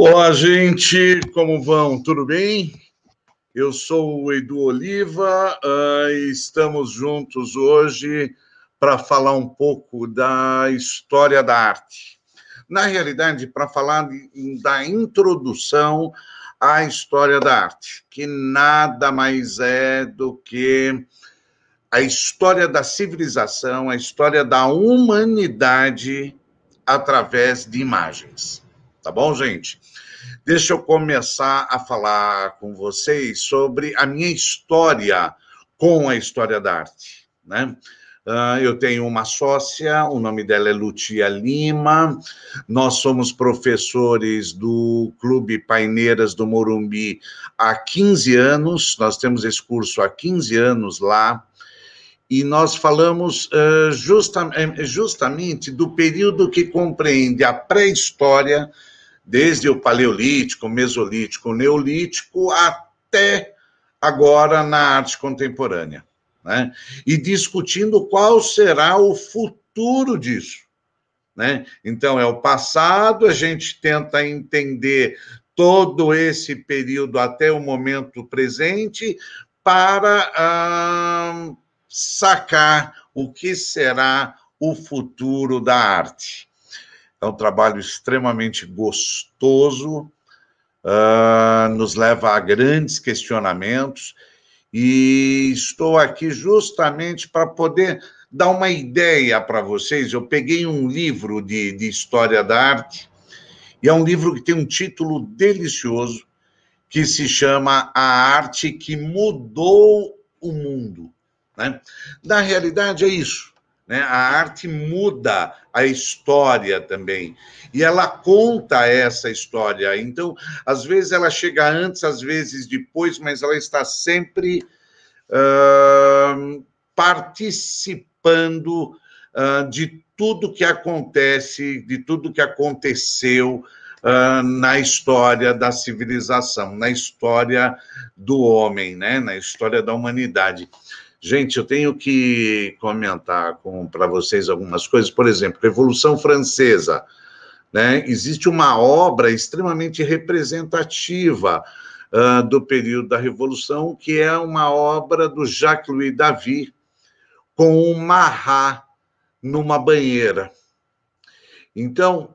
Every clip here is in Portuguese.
Olá, gente, como vão? Tudo bem? Eu sou o Edu Oliva uh, e estamos juntos hoje para falar um pouco da história da arte. Na realidade, para falar de, da introdução à história da arte, que nada mais é do que a história da civilização, a história da humanidade através de imagens tá bom, gente? Deixa eu começar a falar com vocês sobre a minha história com a história da arte, né? Uh, eu tenho uma sócia, o nome dela é Lutia Lima. Nós somos professores do Clube Paineiras do Morumbi há 15 anos. Nós temos esse curso há 15 anos lá. E nós falamos uh, justa, eh, justamente do período que compreende a pré-história desde o Paleolítico, Mesolítico, Neolítico, até agora na arte contemporânea. Né? E discutindo qual será o futuro disso. Né? Então, é o passado, a gente tenta entender todo esse período até o momento presente para ah, sacar o que será o futuro da arte. É um trabalho extremamente gostoso, uh, nos leva a grandes questionamentos, e estou aqui justamente para poder dar uma ideia para vocês. Eu peguei um livro de, de história da arte, e é um livro que tem um título delicioso, que se chama A Arte que Mudou o Mundo. Né? Na realidade, é isso. Né? A arte muda a história também. E ela conta essa história. Então, às vezes ela chega antes, às vezes depois, mas ela está sempre uh, participando uh, de tudo que acontece, de tudo que aconteceu uh, na história da civilização, na história do homem, né? na história da humanidade. Gente, eu tenho que comentar para vocês algumas coisas. Por exemplo, Revolução Francesa. Né? Existe uma obra extremamente representativa uh, do período da Revolução, que é uma obra do Jacques-Louis David, com um marrá numa banheira. Então,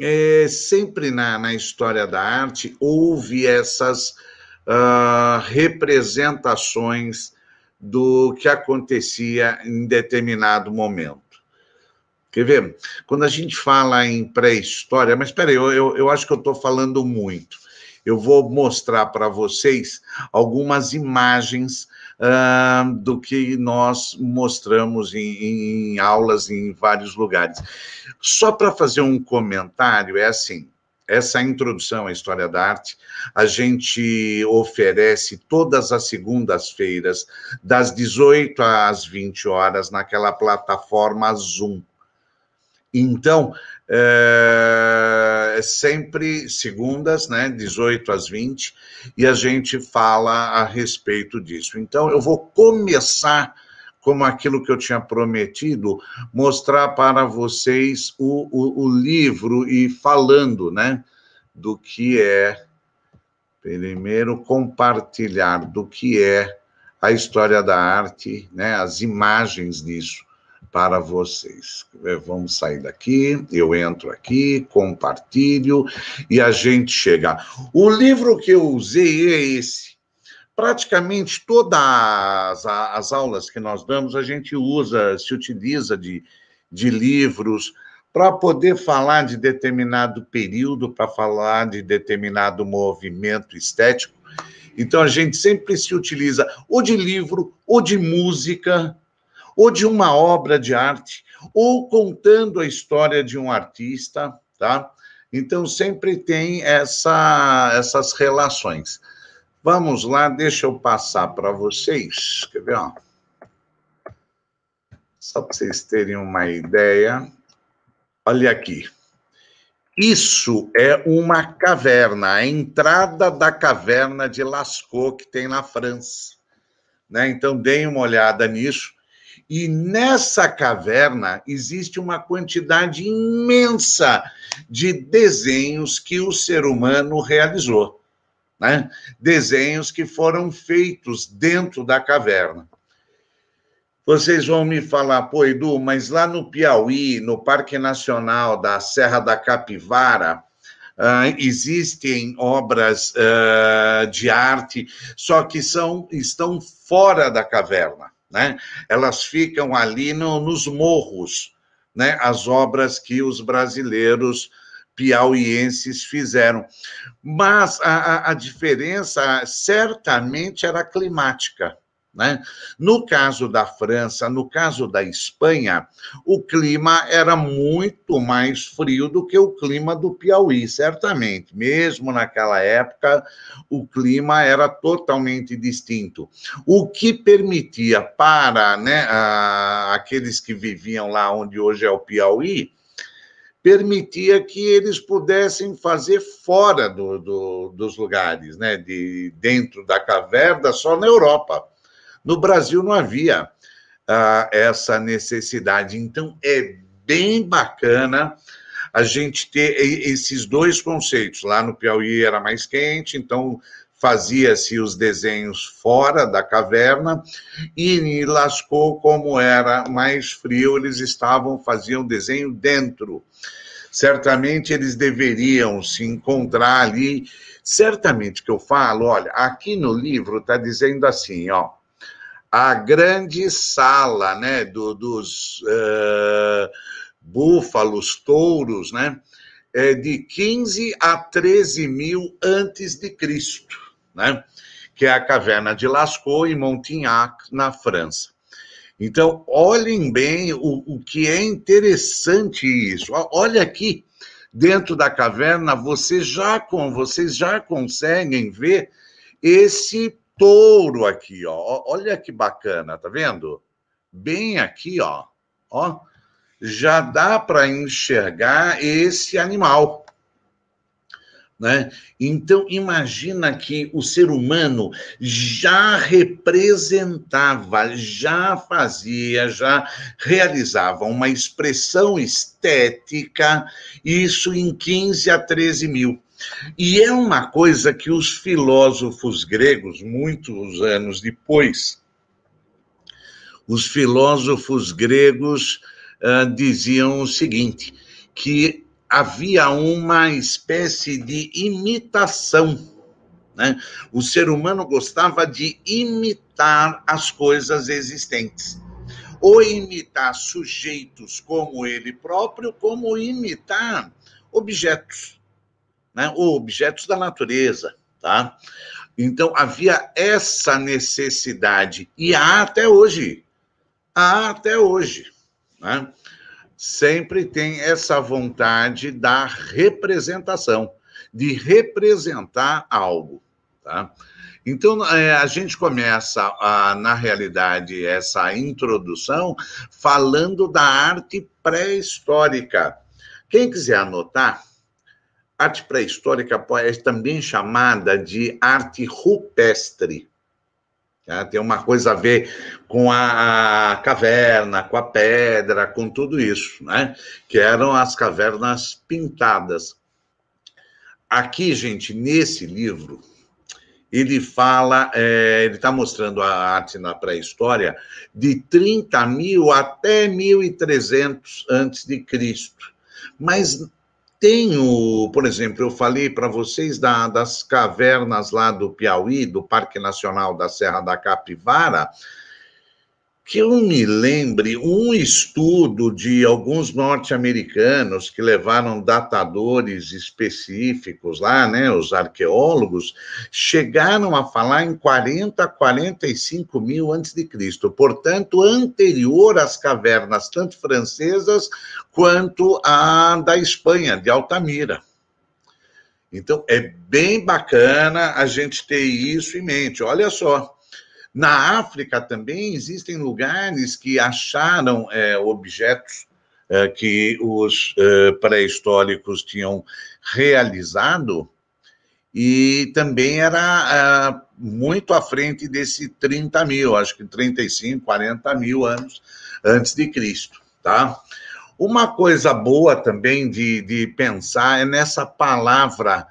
é, sempre na, na, história da arte houve essas uh, representações do que acontecia em determinado momento. Quer ver? Quando a gente fala em pré-história, mas peraí, eu, eu, eu acho que eu estou falando muito. Eu vou mostrar para vocês algumas imagens uh, do que nós mostramos em, em aulas em vários lugares. Só para fazer um comentário, é assim: essa introdução à história da arte, a gente oferece todas as segundas-feiras, das 18 às 20 horas, naquela plataforma Zoom. Então, é sempre segundas, né, 18 às 20, e a gente fala a respeito disso. Então, eu vou começar como aquilo que eu tinha prometido, mostrar para vocês o, o, o livro e falando, né? Do que é, primeiro, compartilhar do que é a história da arte, né? As imagens disso para vocês. É, vamos sair daqui, eu entro aqui, compartilho e a gente chega. O livro que eu usei é esse praticamente todas as, aulas que nós damos, a gente usa, se utiliza de, de livros para poder falar de determinado período, para falar de determinado movimento estético. Então, a gente sempre se utiliza ou de livro, ou de música, ou de uma obra de arte, ou contando a história de um artista, tá? Então, sempre tem essa, essas relações. Vamos lá, deixa eu passar para vocês. Quer ver? Ó? Só para vocês terem uma ideia. Olha aqui. Isso é uma caverna, a entrada da caverna de Lascaux que tem na França. Né? Então, deem uma olhada nisso. E nessa caverna existe uma quantidade imensa de desenhos que o ser humano realizou né? Desenhos que foram feitos dentro da caverna. Vocês vão me falar, pô, Edu, mas lá no Piauí, no Parque Nacional da Serra da Capivara, uh, existem obras uh, de arte, só que são, estão fora da caverna, né? Elas ficam ali no, nos morros, né? As obras que os brasileiros piauienses fizeram. Mas a, a diferença certamente era climática. Né? No caso da França, no caso da Espanha, o clima era muito mais frio do que o clima do Piauí, certamente. Mesmo naquela época, o clima era totalmente distinto. O que permitia para né, a, aqueles que viviam lá onde hoje é o Piauí permitia que eles pudessem fazer fora do, do, dos lugares, né? De dentro da caverna, só na Europa. No Brasil não havia ah, essa necessidade. Então é bem bacana a gente ter esses dois conceitos. Lá no Piauí era mais quente, então fazia-se os desenhos fora da caverna e Lascaux, como era mais frio, eles estavam faziam desenho dentro. Certamente eles deveriam se encontrar ali. Certamente que eu falo, olha, aqui no livro está dizendo assim, ó, a grande sala, né, do, dos uh, búfalos, touros, né, é de 15 a 13 mil antes de Cristo né? Que é a caverna de Lascaux, em Montignac, na França. Então, olhem bem o, o que é interessante isso. Olha aqui, dentro da caverna, você já vocês já conseguem ver esse touro aqui, ó. Olha que bacana, tá vendo? Bem aqui, ó. Ó, já dá para enxergar esse animal. Né? Então, imagina que o ser humano já representava, já fazia, já realizava uma expressão estética, isso em 15 a 13 mil. E é uma coisa que os filósofos gregos, muitos anos depois, os filósofos gregos uh, diziam o seguinte: que havia uma espécie de imitação. Né? O ser humano gostava de imitar as coisas existentes. Ou imitar sujeitos como ele próprio, como imitar objetos, né? ou objetos da natureza. Tá? Então, havia essa necessidade, e há até hoje. Há até hoje. Né? sempre tem essa vontade da representação, de representar algo, tá? Então, é, a gente começa, a, na realidade, essa introdução falando da arte pré-histórica. Quem quiser anotar, arte pré-histórica é também chamada de arte rupestre. Né? Tem uma coisa a ver com a caverna, com a pedra, com tudo isso, né? Que eram as cavernas pintadas. Aqui, gente, nesse livro, ele fala, é, ele está mostrando a arte na pré-história de 30 mil até 1.300 antes de Cristo. Mas tenho, por exemplo, eu falei para vocês da, das cavernas lá do Piauí, do Parque Nacional da Serra da Capivara, que eu me lembre um estudo de alguns norte-americanos que levaram datadores específicos lá, né, os arqueólogos, chegaram a falar em 40, 45 mil antes de Cristo, portanto, anterior às cavernas, tanto francesas quanto a da Espanha, de Altamira. Então, é bem bacana a gente ter isso em mente. Olha só, na África também existem lugares que acharam é, objetos é, que os é, pré-históricos tinham realizado e também era é, muito à frente desse 30 mil, acho que 35, 40 mil anos antes de Cristo, tá? Uma coisa boa também de, de pensar é nessa palavra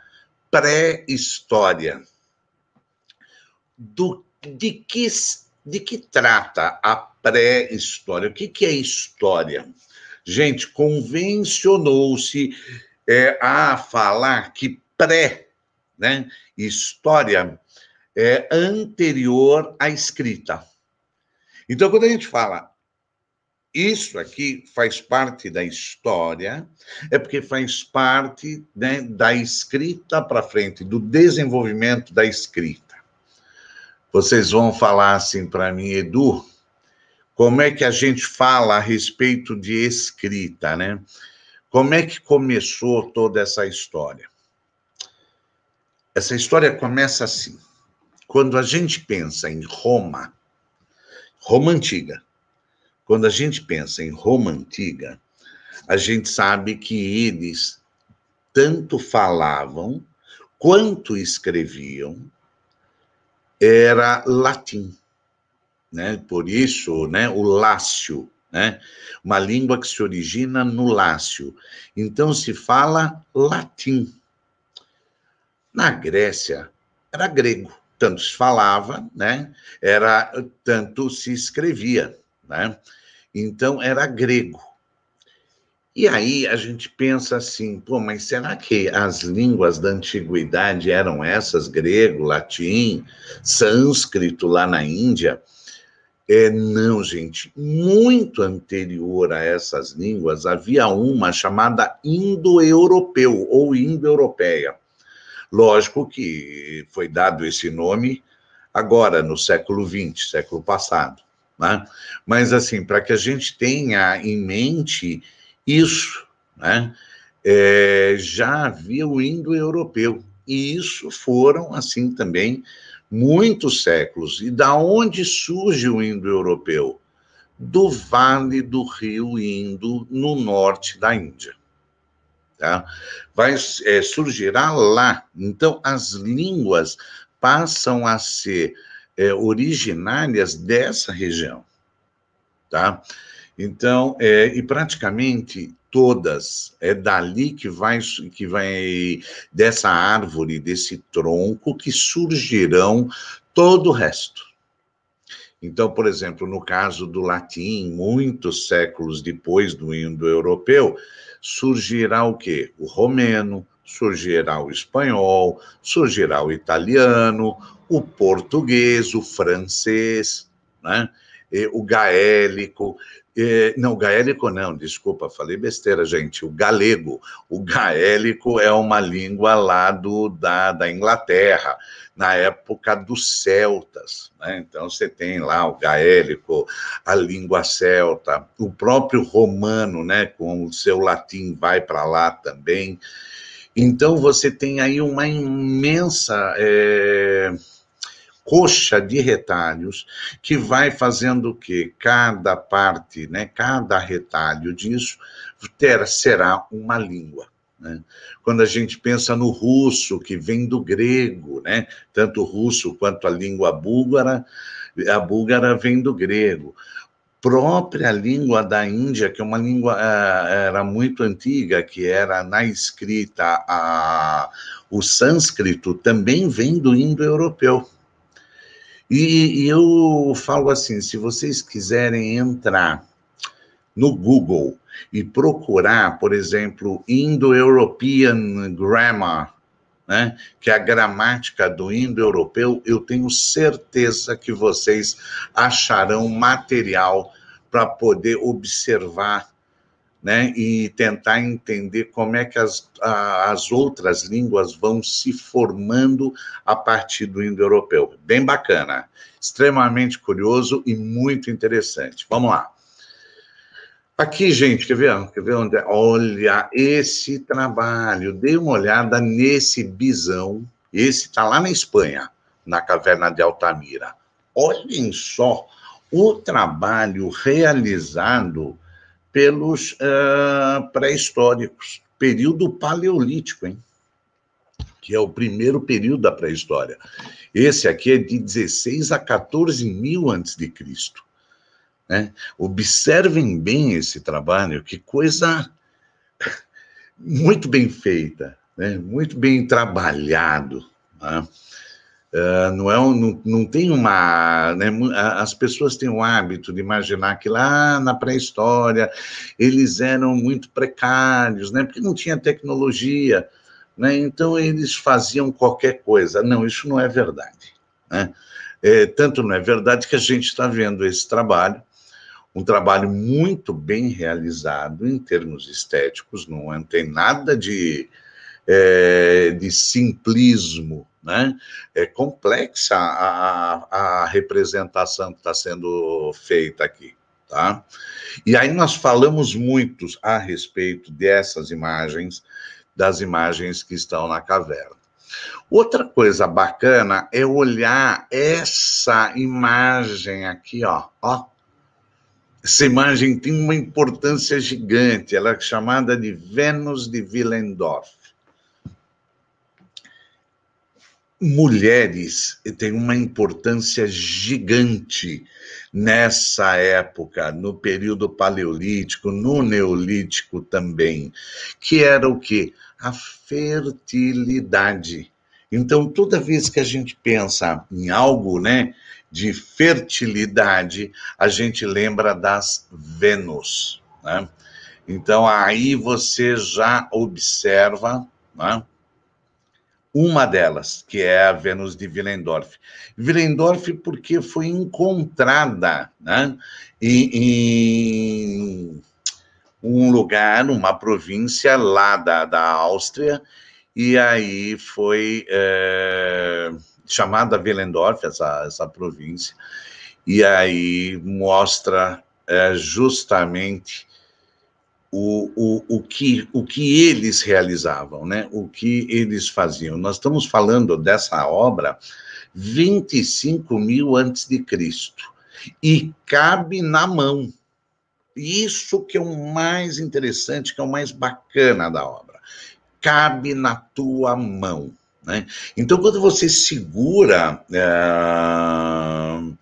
pré-história. Do de que, de que trata a pré-história? O que, que é história? Gente, convencionou-se é, a falar que pré, né, história é anterior à escrita. Então, quando a gente fala isso aqui faz parte da história, é porque faz parte né, da escrita para frente, do desenvolvimento da escrita vocês vão falar assim para mim, Edu, como é que a gente fala a respeito de escrita, né? Como é que começou toda essa história? Essa história começa assim. Quando a gente pensa em Roma, Roma antiga, quando a gente pensa em Roma antiga, a gente sabe que eles tanto falavam quanto escreviam era latim, né? Por isso, né, o Lácio, né? Uma língua que se origina no Lácio. Então se fala latim. Na Grécia era grego, tanto se falava, né? Era tanto se escrevia, né? Então era grego. E aí a gente pensa assim, pô, mas será que as línguas da antiguidade eram essas? Grego, latim, sânscrito lá na Índia? É, não, gente. Muito anterior a essas línguas havia uma chamada indo-europeu ou indo-europeia. Lógico que foi dado esse nome agora, no século XX, século passado. Né? Mas, assim, para que a gente tenha em mente isso, né? É, já havia o indo-europeu, e isso foram, assim também, muitos séculos. E da onde surge o indo-europeu? Do vale do rio Indo, no norte da Índia. Tá? Vai, é, surgirá lá. Então, as línguas passam a ser é, originárias dessa região. Tá? Então, é, e praticamente todas, é dali que vai, que vai, dessa árvore, desse tronco, que surgirão todo o resto. Então, por exemplo, no caso do latim, muitos séculos depois do indo-europeu, surgirá o quê? O romeno, surgirá o espanhol, surgirá o italiano, o português, o francês, né? o gaélico, é, não, gaélico não, desculpa, falei besteira, gente. O galego. O gaélico é uma língua lá do, da, da Inglaterra, na época dos celtas. Né? Então, você tem lá o gaélico, a língua celta, o próprio romano, né, com o seu latim, vai para lá também. Então, você tem aí uma imensa. É coxa de retalhos, que vai fazendo o quê? Cada parte, né, cada retalho disso ter, será uma língua. Né? Quando a gente pensa no russo, que vem do grego, né? tanto o russo quanto a língua búlgara, a búlgara vem do grego própria língua da Índia, que é uma língua ah, era muito antiga, que era na escrita, a, o sânscrito também vem do indo-europeu. E, e eu falo assim: se vocês quiserem entrar no Google e procurar, por exemplo, Indo-European Grammar, né, que é a gramática do indo-europeu, eu tenho certeza que vocês acharão material para poder observar né, e tentar entender como é que as, a, as outras línguas vão se formando a partir do indo-europeu. Bem bacana, extremamente curioso e muito interessante. Vamos lá. Aqui, gente, quer ver? Quer ver onde é? Olha esse trabalho, dê uma olhada nesse bisão. Esse está lá na Espanha, na caverna de Altamira. Olhem só o trabalho realizado pelos uh, pré-históricos, período paleolítico, hein? que é o primeiro período da pré-história. Esse aqui é de 16 a 14 mil antes de Cristo. Né? Observem bem esse trabalho, que coisa muito bem feita, né? muito bem trabalhado. Né? Ah, não, é um, não, não tem uma. Né, as pessoas têm o hábito de imaginar que lá na pré-história eles eram muito precários, né, porque não tinha tecnologia, né, então eles faziam qualquer coisa. Não, isso não é verdade. Né? É, tanto não é verdade que a gente está vendo esse trabalho, um trabalho muito bem realizado em termos estéticos, não tem nada de, é, de simplismo né? É complexa a, a representação que está sendo feita aqui, tá? E aí nós falamos muito a respeito dessas imagens, das imagens que estão na caverna. Outra coisa bacana é olhar essa imagem aqui, ó, ó. Essa imagem tem uma importância gigante, ela é chamada de Vênus de Willendorf. mulheres têm uma importância gigante nessa época, no período paleolítico, no neolítico também, que era o que? A fertilidade. Então, toda vez que a gente pensa em algo, né, de fertilidade, a gente lembra das Vênus, né? Então, aí você já observa, né? uma delas, que é a Vênus de Willendorf. Willendorf porque foi encontrada né, em, em, um lugar, uma província lá da, da Áustria, e aí foi é, chamada Willendorf, essa, essa província, e aí mostra é, justamente o, o, o, que, o que eles realizavam, né? o que eles faziam. Nós estamos falando dessa obra 25 mil antes de Cristo e cabe na mão. Isso que é o mais interessante, que é o mais bacana da obra. Cabe na tua mão. Né? Então, quando você segura uh,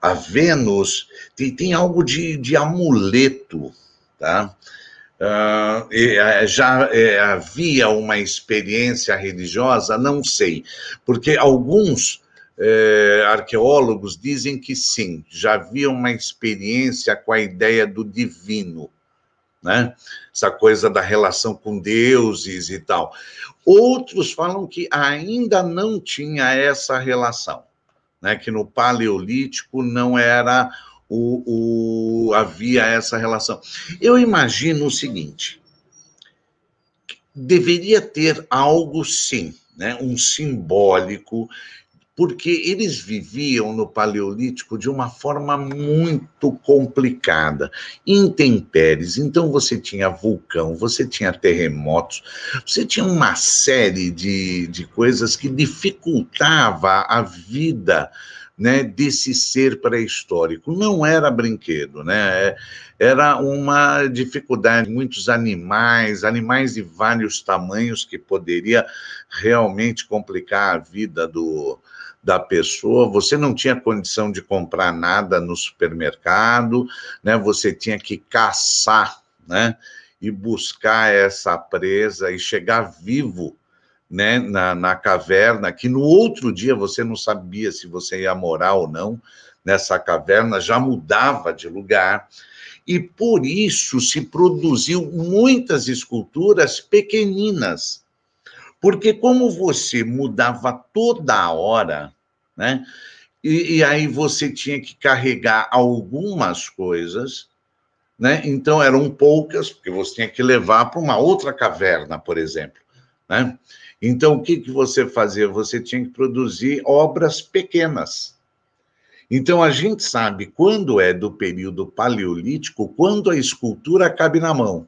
a Vênus, tem, tem algo de, de amuleto, tá? Uh, já eh, havia uma experiência religiosa? Não sei, porque alguns uh, arqueólogos dizem que sim, já havia uma experiência com a ideia do divino, né? Essa coisa da relação com deuses e tal. Outros falam que ainda não tinha essa relação, né? Que no paleolítico não era o, o, havia essa relação. Eu imagino o seguinte: deveria ter algo sim, né, um simbólico, porque eles viviam no Paleolítico de uma forma muito complicada, intempéries. Então você tinha vulcão, você tinha terremotos, você tinha uma série de, de coisas que dificultava a vida né, desse ser pré-histórico. Não era brinquedo, né? É, era uma dificuldade, muitos animais, animais de vários tamanhos que poderia realmente complicar a vida do, da pessoa, você não tinha condição de comprar nada no supermercado, né? Você tinha que caçar, né? E buscar essa presa e chegar vivo né, na, na caverna, que no outro dia você não sabia se você ia morar ou não nessa caverna, já mudava de lugar. E por isso se produziu muitas esculturas pequeninas. Porque como você mudava toda hora, né? E, e, aí você tinha que carregar algumas coisas, né? Então eram poucas, porque você tinha que levar para uma outra caverna, por exemplo, né? Então, o que, que você fazia? Você tinha que produzir obras pequenas. Então, a gente sabe quando é do período paleolítico, quando a escultura cabe na mão.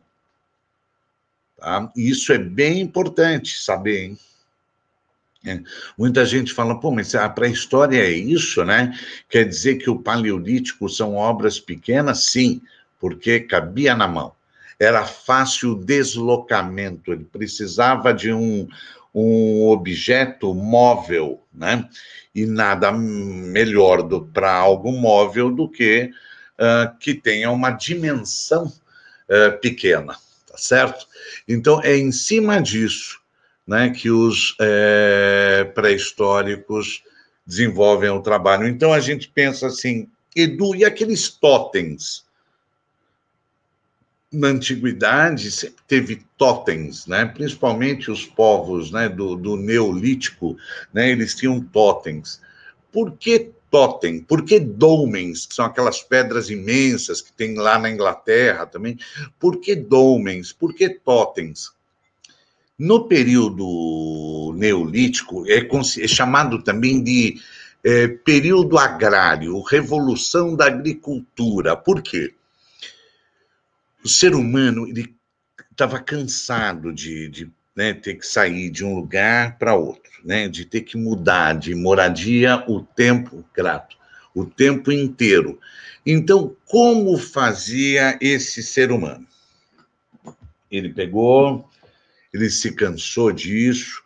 Tá? Isso é bem importante saber, hein? É. Muita gente fala, pô, mas a pré-história é isso, né? Quer dizer que o paleolítico são obras pequenas? Sim, porque cabia na mão. Era fácil o deslocamento, ele precisava de um, um objeto móvel, né? E nada melhor para algo móvel do que uh, que tenha uma dimensão uh, pequena, tá certo? Então é em cima disso, né, que os é, pré-históricos desenvolvem o trabalho. Então a gente pensa assim, Edu, e aqueles totens? na antiguidade sempre teve totens, né? Principalmente os povos, né, do, do neolítico, né? Eles tinham totens. Por que totem? Por que dolmens, que são aquelas pedras imensas que tem lá na Inglaterra também? Por que dolmens? Por que totens? No período neolítico é, é chamado também de é, período agrário, revolução da agricultura. Por quê? o ser humano ele estava cansado de, de né, ter que sair de um lugar para outro, né, de ter que mudar de moradia o tempo grato, o tempo inteiro. Então, como fazia esse ser humano? Ele pegou, ele se cansou disso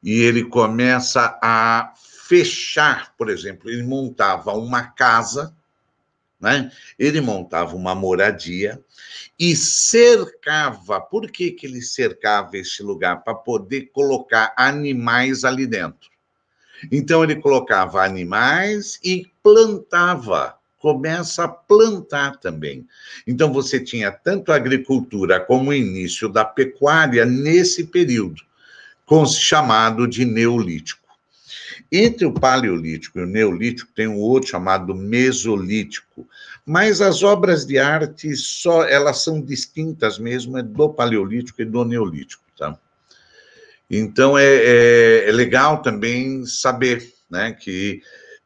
e ele começa a fechar, por exemplo, ele montava uma casa né? Ele montava uma moradia e cercava. Por que, que ele cercava esse lugar? Para poder colocar animais ali dentro. Então ele colocava animais e plantava. Começa a plantar também. Então você tinha tanto a agricultura como o início da pecuária nesse período, chamado de Neolítico. Entre o Paleolítico e o Neolítico tem um outro chamado Mesolítico, mas as obras de arte só elas são distintas mesmo é do paleolítico e do neolítico, tá? Então é, é, é legal também saber, né, que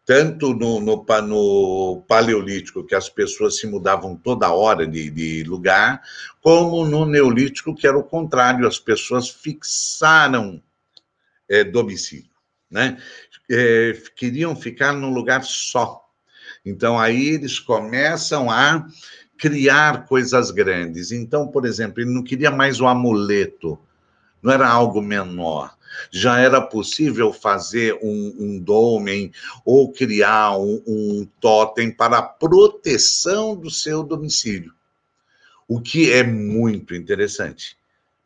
tanto no, no, no, paleolítico, que as pessoas se mudavam toda hora de, de, lugar, como no neolítico, que era o contrário, as pessoas fixaram é, domicílio, né? É, queriam ficar num lugar só. Então, aí eles começam a criar coisas grandes. Então, por exemplo, ele não queria mais o amuleto, não era algo menor. Já era possível fazer um, um ou criar um, um totem para a proteção do seu domicílio, o que é muito interessante.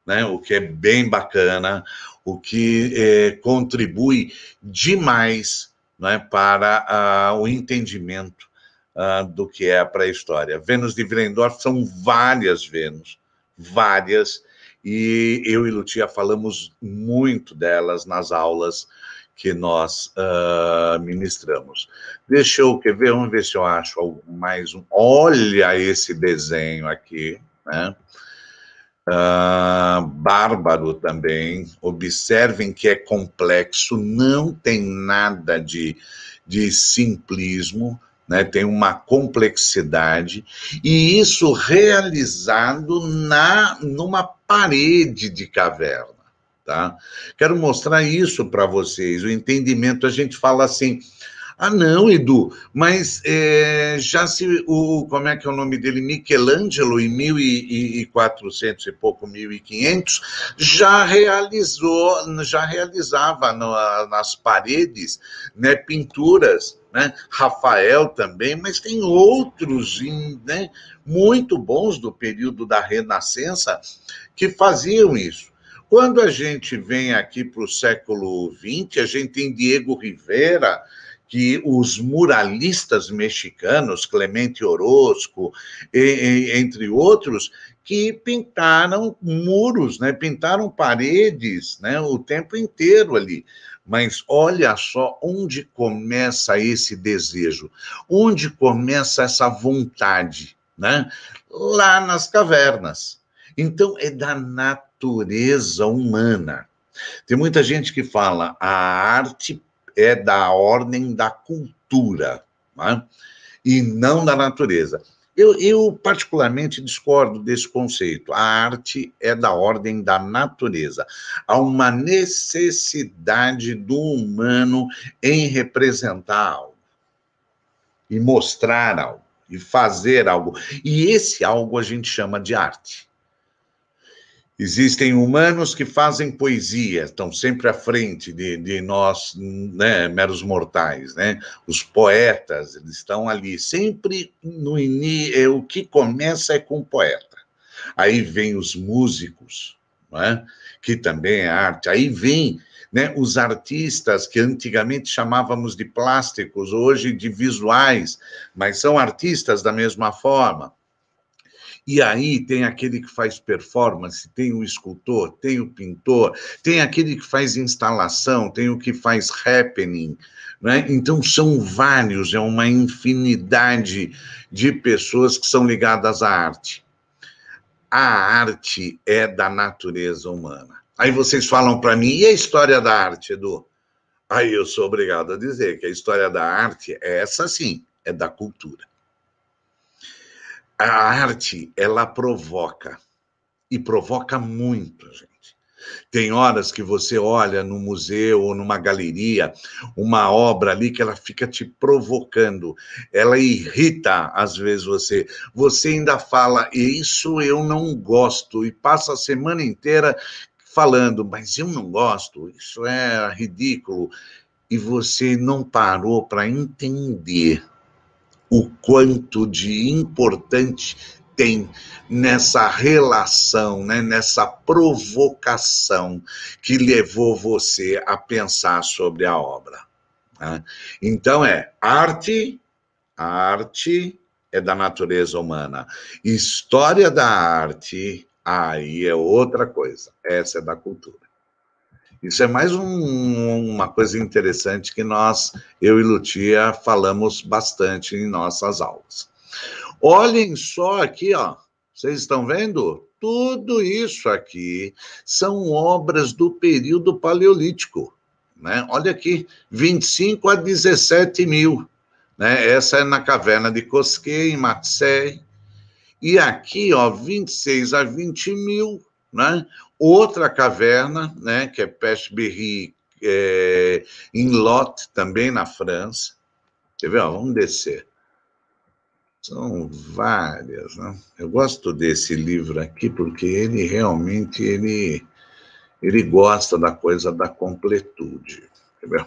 Né, o que é bem bacana, o que é, contribui demais né, para ah, o entendimento ah, do que é a pré-história. Vênus de Willendorf são várias Vênus, várias, e eu e Lutia falamos muito delas nas aulas que nós ah, ministramos. Deixa eu quer ver, vamos ver se eu acho mais um. Olha esse desenho aqui, né? Uh, bárbaro também. Observem que é complexo, não tem nada de, de simplismo, né? tem uma complexidade, e isso realizado na numa parede de caverna. Tá? Quero mostrar isso para vocês. O entendimento, a gente fala assim, ah, não, Edu, mas é, já se o, como é que é o nome dele, Michelangelo, em 1400 e pouco, 1500, já realizou, já realizava no, nas paredes, né, pinturas, né, Rafael também, mas tem outros, né, muito bons do período da Renascença que faziam isso. Quando a gente vem aqui para o século XX, a gente tem Diego Rivera, que os muralistas mexicanos, Clemente Orozco, e, e, entre outros, que pintaram muros, né? pintaram paredes né? o tempo inteiro ali. Mas olha só onde começa esse desejo, onde começa essa vontade, né? Lá nas cavernas. Então, é da natureza humana. Tem muita gente que fala a arte é da ordem da cultura né? e não da natureza. Eu, eu, particularmente discordo desse conceito. A arte é da ordem da natureza. Há uma necessidade do humano em representar algo, e mostrar algo, e fazer algo. E esse algo a gente chama de arte. Existem humanos que fazem poesia, estão sempre à frente de, de nós, né, meros mortais, né? Os poetas, eles estão ali, sempre no início, é, o que começa é com o poeta. Aí vem os músicos, né, que também é arte. Aí vem né, os artistas que antigamente chamávamos de plásticos, hoje de visuais, mas são artistas da mesma forma. E aí tem aquele que faz performance, tem o escultor, tem o pintor, tem aquele que faz instalação, tem o que faz happening. Né? Então são vários, é uma infinidade de pessoas que são ligadas à arte. A arte é da natureza humana. Aí vocês falam para mim, e a história da arte, Edu? Aí eu sou obrigado a dizer que a história da arte é essa sim, é da cultura a arte, ela provoca. E provoca muito, gente. Tem horas que você olha no museu ou numa galeria, uma obra ali que ela fica te provocando, ela irrita às vezes você. Você ainda fala, isso eu não gosto, e passa a semana inteira falando, mas eu não gosto, isso é ridículo. E você não parou para entender o quanto de importante tem nessa relação, né, nessa provocação que levou você a pensar sobre a obra. Né? Então é arte, a arte é da natureza humana. História da arte, aí é outra coisa. Essa é da cultura. Isso é mais um, uma coisa interessante que nós, eu e Lutia, falamos bastante em nossas aulas. Olhem só aqui, ó. Vocês estão vendo? Tudo isso aqui são obras do período paleolítico. Né? Olha aqui, 25 a 17 mil. Né? Essa é na caverna de Cosquê, em Matsé. E aqui, ó, 26 a 20 mil, né? outra caverna, né, que é Peste Berry, é, em Lot, também na França. Quer ver? Ó, vamos descer. São várias, né? Eu gosto desse livro aqui porque ele realmente ele, ele gosta da coisa da completude. Entendeu?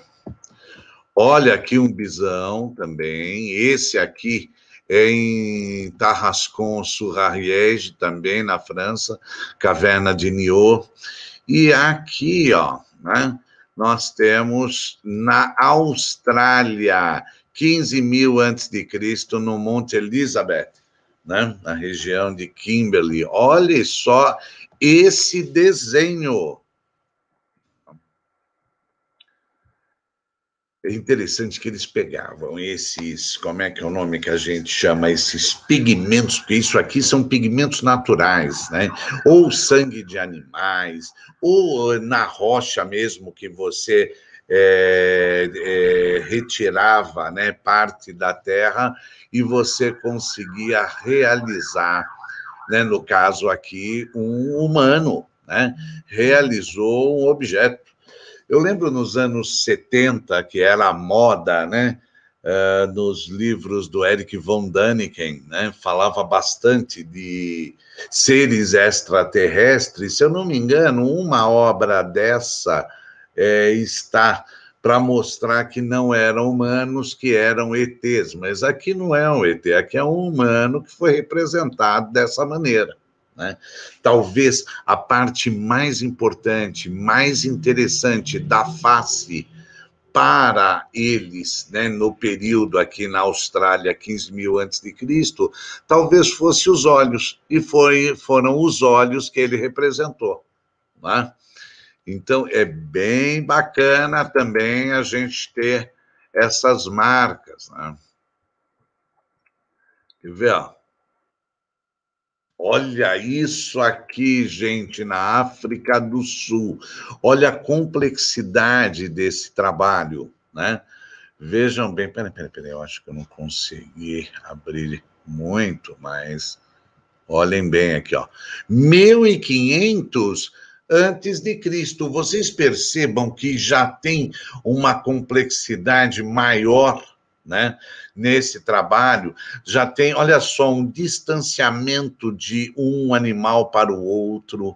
Olha aqui um bisão também. Esse aqui em tarrascon sur ariège também na França, Caverna de Niort. E aqui, ó, né, nós temos na Austrália, 15 mil antes de Cristo, no Monte Elizabeth, né, na região de Kimberley. Olhe só esse desenho é interessante que eles pegavam esses, como é que é o nome que a gente chama, esses pigmentos, porque isso aqui são pigmentos naturais, né? Ou sangue de animais, ou na rocha mesmo que você é, é, retirava, né, parte da terra e você conseguia realizar, né, no caso aqui, um humano, né? Realizou um objeto eu lembro nos anos 70, que era a moda, né? Uh, nos livros do Eric von Däniken, né, falava bastante de seres extraterrestres. Se eu não me engano, uma obra dessa é, está para mostrar que não eram humanos, que eram ETs. Mas aqui não é um ET, aqui é um humano que foi representado dessa maneira. Né? Talvez a parte mais importante, mais interessante da face para eles, né, no período aqui na Austrália, 15 mil antes de Cristo, talvez fosse os olhos, e foi, foram os olhos que ele representou. Né? Então, é bem bacana também a gente ter essas marcas. Né? Quer ver? Ó. Olha isso aqui, gente, na África do Sul. Olha a complexidade desse trabalho, né? Vejam bem, peraí, peraí, peraí, eu acho que eu não consegui abrir muito, mas olhem bem aqui, ó. 1500 antes de Cristo. Vocês percebam que já tem uma complexidade maior né? Nesse trabalho já tem, olha só, um distanciamento de um animal para o outro,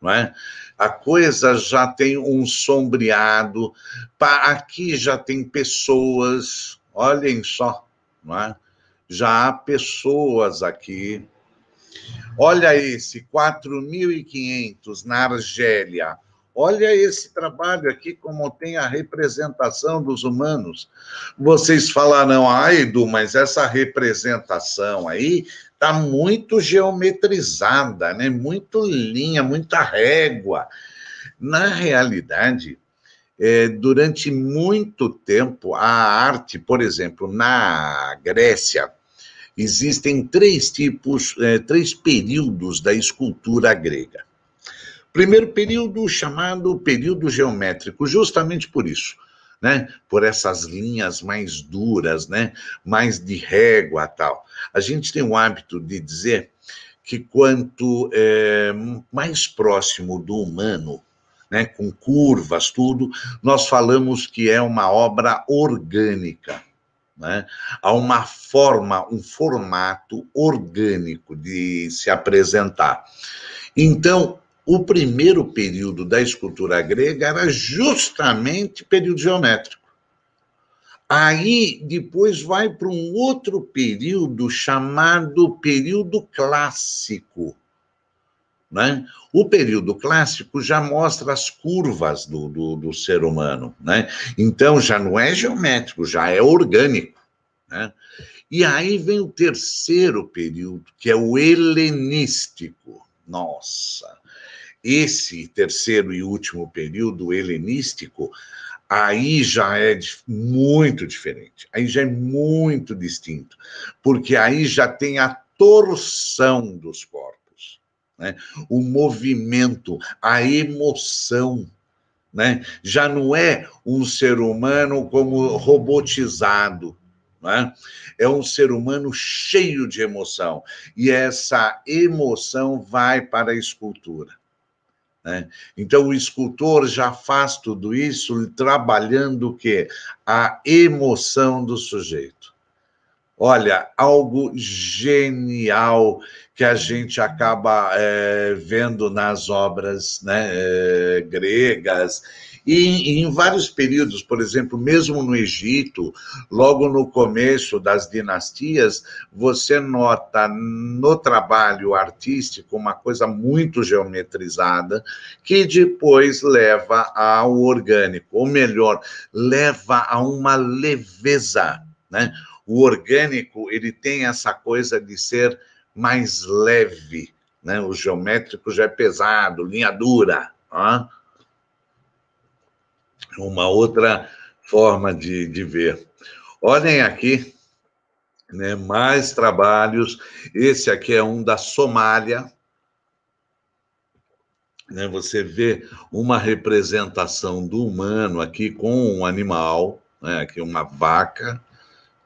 não é? A coisa já tem um sombreado, aqui já tem pessoas, olhem só, não é? Já há pessoas aqui. Olha esse, 4.500 na Argélia. Olha esse trabalho aqui, como tem a representação dos humanos. Vocês falarão, ah, Edu, mas essa representação aí está muito geometrizada, né? muito linha, muita régua. Na realidade, é, durante muito tempo, a arte, por exemplo, na Grécia, existem três tipos, é, três períodos da escultura grega. Primeiro período chamado período geométrico, justamente por isso. Né? Por essas linhas mais duras, né? Mais de régua tal. A gente tem o hábito de dizer que quanto é, mais próximo do humano, né, com curvas, tudo, nós falamos que é uma obra orgânica. Né? Há uma forma, um formato orgânico de se apresentar. Então, o primeiro período da escultura grega era justamente período geométrico. Aí depois vai para um outro período chamado período clássico. Né? O período clássico já mostra as curvas do, do, do ser humano. Né? Então já não é geométrico, já é orgânico. Né? E aí vem o terceiro período, que é o helenístico. Nossa, esse terceiro e último período helenístico, aí já é muito diferente, aí já é muito distinto, porque aí já tem a torção dos corpos, né? o movimento, a emoção. Né? Já não é um ser humano como robotizado, né? é um ser humano cheio de emoção, e essa emoção vai para a escultura. Né? Então, o escultor já faz tudo isso trabalhando o quê? A emoção do sujeito. Olha, algo genial que a gente acaba é, vendo nas obras né, é, gregas e em vários períodos, por exemplo, mesmo no Egito, logo no começo das dinastias, você nota no trabalho artístico uma coisa muito geometrizada, que depois leva ao orgânico, ou melhor, leva a uma leveza, né? O orgânico, ele tem essa coisa de ser mais leve, né? O geométrico já é pesado, linha dura, né? uma outra forma de, de ver. Olhem aqui, né, mais trabalhos. Esse aqui é um da Somália. Né, você vê uma representação do humano aqui com um animal, né, aqui uma vaca,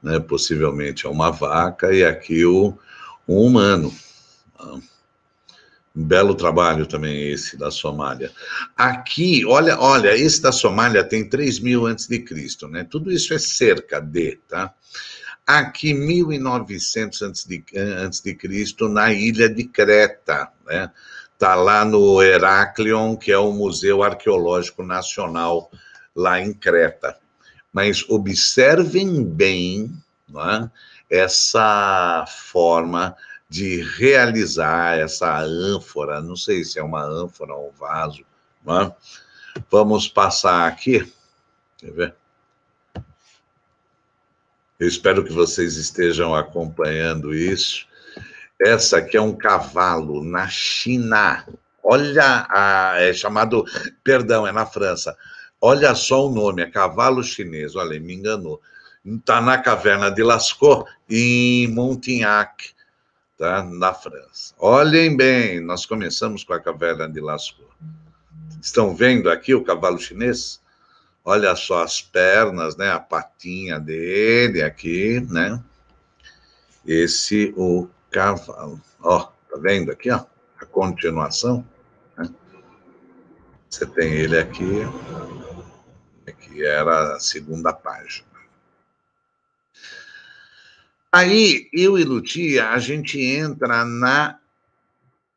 né, possivelmente é uma vaca, e aqui o, humano. Um belo trabalho também esse da Somália. Aqui, olha, olha, esse da Somália tem 3 mil antes de Cristo, né? Tudo isso é cerca de, tá? Aqui, 1900 antes de, antes de Cristo, na ilha de Creta, né? Tá lá no Heraklion, que é o Museu Arqueológico Nacional lá em Creta. Mas observem bem, né? Essa forma de realizar essa ânfora, não sei se é uma ânfora ou um vaso, é? Vamos passar aqui, quer ver? Eu espero que vocês estejam acompanhando isso. Essa aqui é um cavalo na China. Olha, a, é chamado, perdão, é na França. Olha só o nome, é cavalo chinês. Olha, me enganou. Está na caverna de Lascaux, em Montignac, tá? na França. Olhem bem, nós começamos com a caverna de Lascaux. Estão vendo aqui o cavalo chinês? Olha só as pernas, né? A patinha dele aqui, né? Esse o cavalo. Ó, tá vendo aqui, ó? A continuação. Né? Você tem ele aqui, que era a segunda página. Aí, eu e Lutia, a gente entra na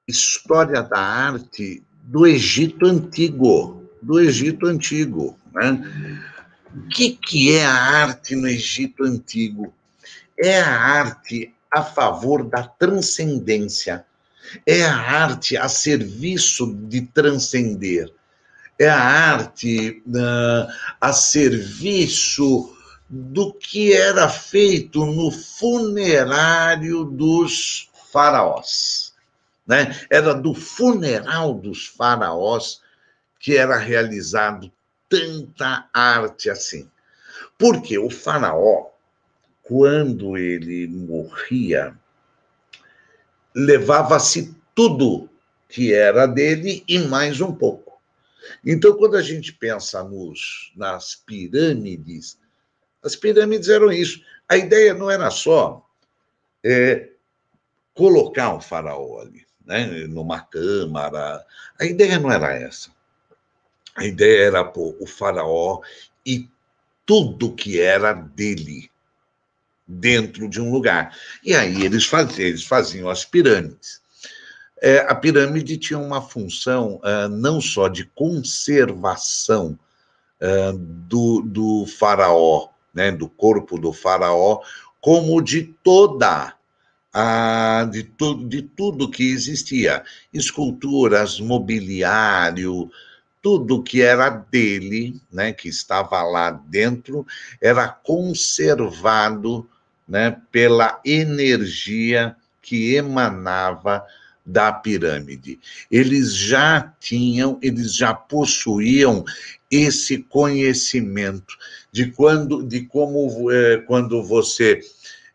história da arte do Egito Antigo, do Egito Antigo. Né? O que, que é a arte no Egito Antigo? É a arte a favor da transcendência, é a arte a serviço de transcender, é a arte uh, a serviço do que era feito no funerário dos faraós. Né? Era do funeral dos faraós que era realizado tanta arte assim. Porque o faraó, quando ele morria, levava-se tudo que era dele e mais um pouco. Então, quando a gente pensa nos, nas pirâmides, as pirâmides eram isso. A ideia não era só é, colocar o faraó ali, né, numa câmara. A ideia não era essa. A ideia era pôr o faraó e tudo que era dele dentro de um lugar. E aí eles faziam, eles faziam as pirâmides. É, a pirâmide tinha uma função uh, não só de conservação uh, do, do faraó né, do corpo do faraó, como de toda a, de, tu, de tudo que existia, esculturas, mobiliário, tudo que era dele, né, que estava lá dentro, era conservado, né, pela energia que emanava da pirâmide. Eles já tinham, eles já possuíam esse conhecimento de quando, de como é, quando você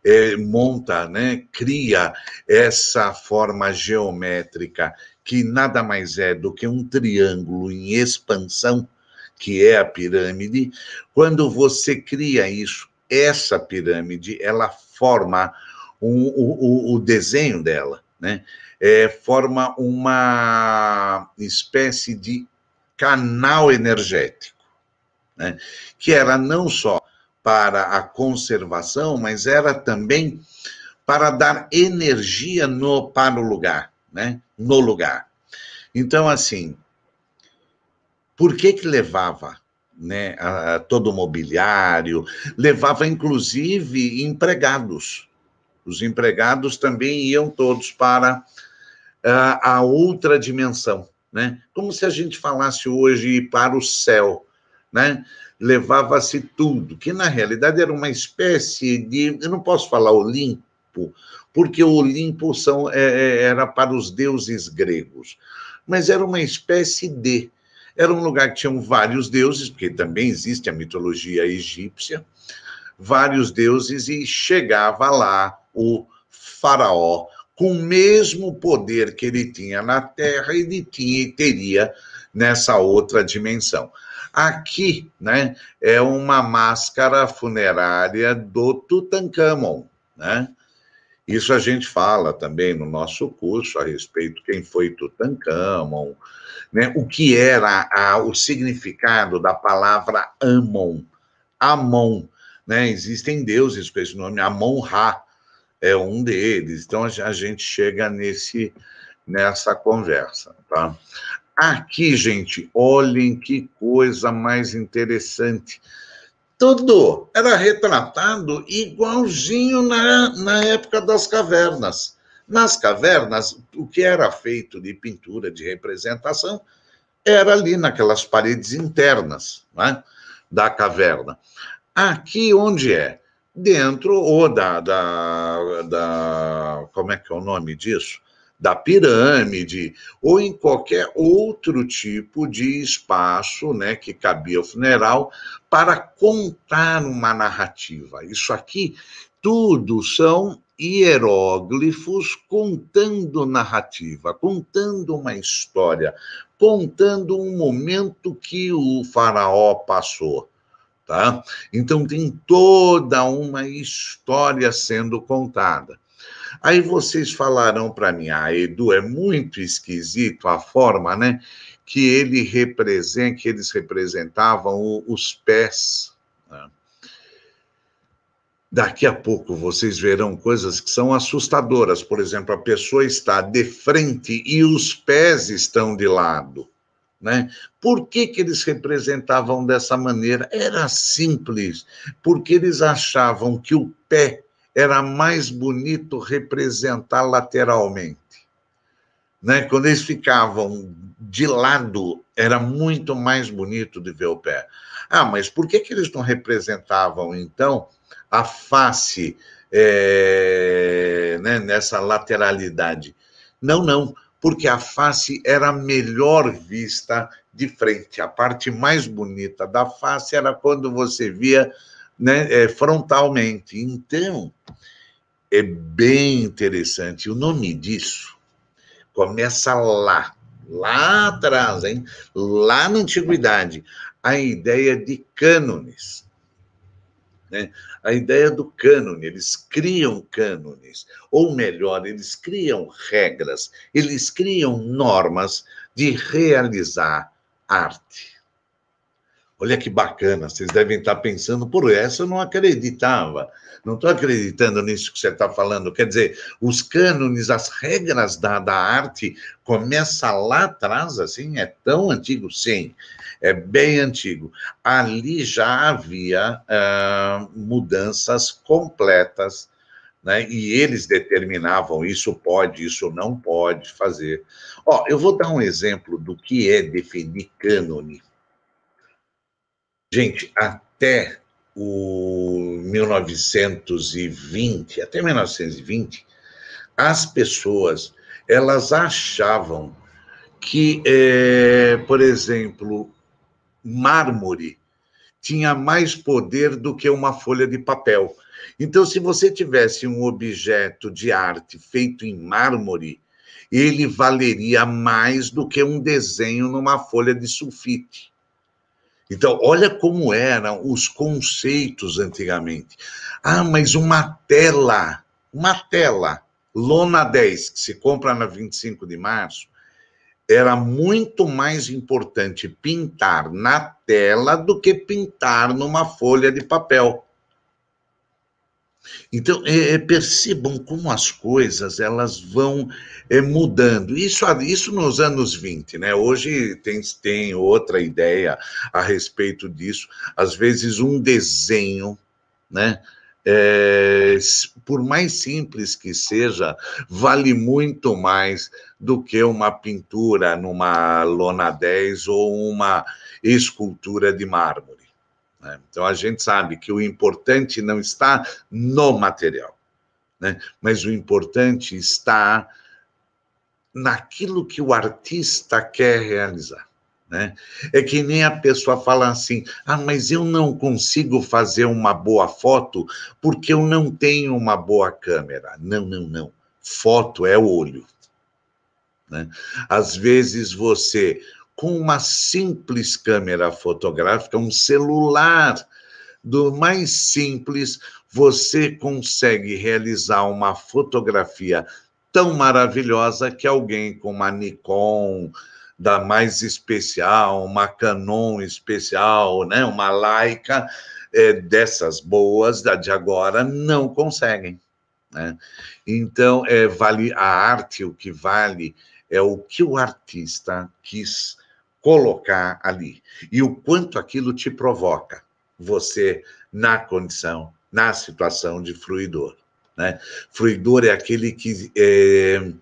é, monta, né, cria essa forma geométrica que nada mais é do que um triângulo em expansão, que é a pirâmide. Quando você cria isso, essa pirâmide, ela forma o, o desenho dela, né? É, forma uma espécie de canal energético, né? que era não só para a conservação, mas era também para dar energia no, para o lugar, né? no lugar. Então, assim, por que que levava né, a, a todo o mobiliário, levava inclusive empregados. Os empregados também iam todos para ah, a, a outra dimensão, né? Como se a gente falasse hoje ir para o céu, né? Levava-se tudo, que na realidade era uma espécie de, eu não posso falar Olimpo, porque o Olimpo são, é, é, era para os deuses gregos, mas era uma espécie de, era um lugar que tinham vários deuses, porque também existe a mitologia egípcia, vários deuses, e chegava lá o faraó com o mesmo poder que ele tinha na Terra, ele tinha e teria nessa outra dimensão. Aqui, né, é uma máscara funerária do Tutankhamon, né? Isso a gente fala também no nosso curso a respeito quem foi Tutankhamon, né? O que era a, o significado da palavra Amon, Amon, né? Existem deuses com esse nome, Amon-Ra, é um deles. Então a gente chega nesse nessa conversa, tá? Aqui, gente, olhem que coisa mais interessante. Tudo era retratado igualzinho na, na época das cavernas. Nas cavernas, o que era feito de pintura, de representação, era ali naquelas paredes internas né, da caverna. Aqui onde é? dentro ou da, da, da como é que é o nome disso? Da pirâmide, ou em qualquer outro tipo de espaço né, que cabia o funeral, para contar uma narrativa. Isso aqui tudo são hieróglifos contando narrativa, contando uma história, contando um momento que o faraó passou tá? Então tem toda uma história sendo contada. Aí vocês falarão para mim, ah, Edu, é muito esquisito a forma, né, que ele representa, que eles representavam os pés. Né? Daqui a pouco vocês verão coisas que são assustadoras. Por exemplo, a pessoa está de frente e os pés estão de lado. Né? Por que, que eles representavam dessa maneira? Era simples, porque eles achavam que o pé era mais bonito representar lateralmente. Né? Quando eles ficavam de lado, era muito mais bonito de ver o pé. Ah, mas por que, que eles não representavam, então, a face é, né, nessa lateralidade? Não, não porque a face era melhor vista de frente. A parte mais bonita da face era quando você via né, é, frontalmente. Então, é bem interessante. O nome disso começa lá, lá atrás, hein? lá na antiguidade, a ideia de cânones. Né? A ideia do cânone, eles criam cânones, ou melhor, eles criam regras, eles criam normas de realizar arte. Olha que bacana, vocês devem estar pensando, por essa eu não acreditava não estou acreditando nisso que você está falando. Quer dizer, os cânones, as regras da, da arte começa lá atrás, assim, é tão antigo, sim, é bem antigo. Ali já havia ah, mudanças completas, né? E eles determinavam isso pode, isso não pode fazer. Ó, eu vou dar um exemplo do que é definir cânone. Gente, até o 1920, até 1920, as pessoas elas achavam que, é, por exemplo, mármore tinha mais poder do que uma folha de papel. Então, se você tivesse um objeto de arte feito em mármore, ele valeria mais do que um desenho numa folha de sulfite. Então, olha como eram os conceitos antigamente. Ah, mas uma tela, uma tela, lona 10, que se compra na 25 de março, era muito mais importante pintar na tela do que pintar numa folha de papel. Então, é, é, percebam como as coisas elas vão é, mudando. Isso, isso nos anos 20, né? Hoje tem, tem outra ideia a respeito disso. Às vezes, um desenho, né? É, por mais simples que seja, vale muito mais do que uma pintura numa lona 10 ou uma escultura de mármore. Né? Então a gente sabe que o importante não está no material, né? mas o importante está naquilo que o artista quer realizar. Né? É que nem a pessoa fala assim: ah, mas eu não consigo fazer uma boa foto porque eu não tenho uma boa câmera. Não, não, não. Foto é olho. Né? Às vezes você com uma simples câmera fotográfica, um celular do mais simples, você consegue realizar uma fotografia tão maravilhosa que alguém com uma Nikon da mais especial, uma Canon especial, né, uma Leica é, dessas boas da de agora não conseguem. Né? Então é vale a arte o que vale é o que o artista quis colocar ali e o quanto aquilo te provoca, você na condição, na situação de fruidor. Né? Fruidor é aquele que, é,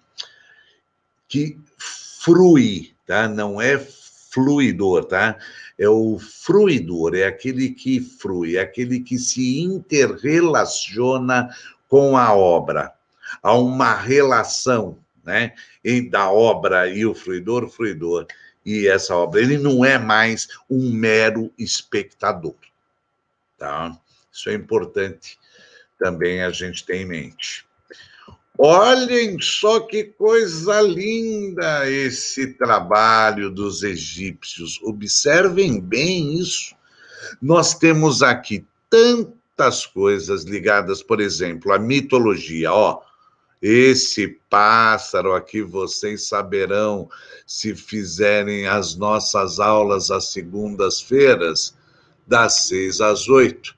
que frui, tá? não é fluidor, tá? É o fruidor, é aquele que frui, é aquele que se interrelaciona com a obra. Há uma relação né, da obra e o fruidor, fluidor. fruidor e essa obra. Ele não é mais um mero espectador. Tá? Isso é importante também a gente ter em mente. Olhem só que coisa linda esse trabalho dos egípcios. Observem bem isso. Nós temos aqui tantas coisas ligadas, por exemplo, à mitologia. Ó, esse pássaro aqui vocês saberão se fizerem as nossas aulas às segundas-feiras, das seis às oito.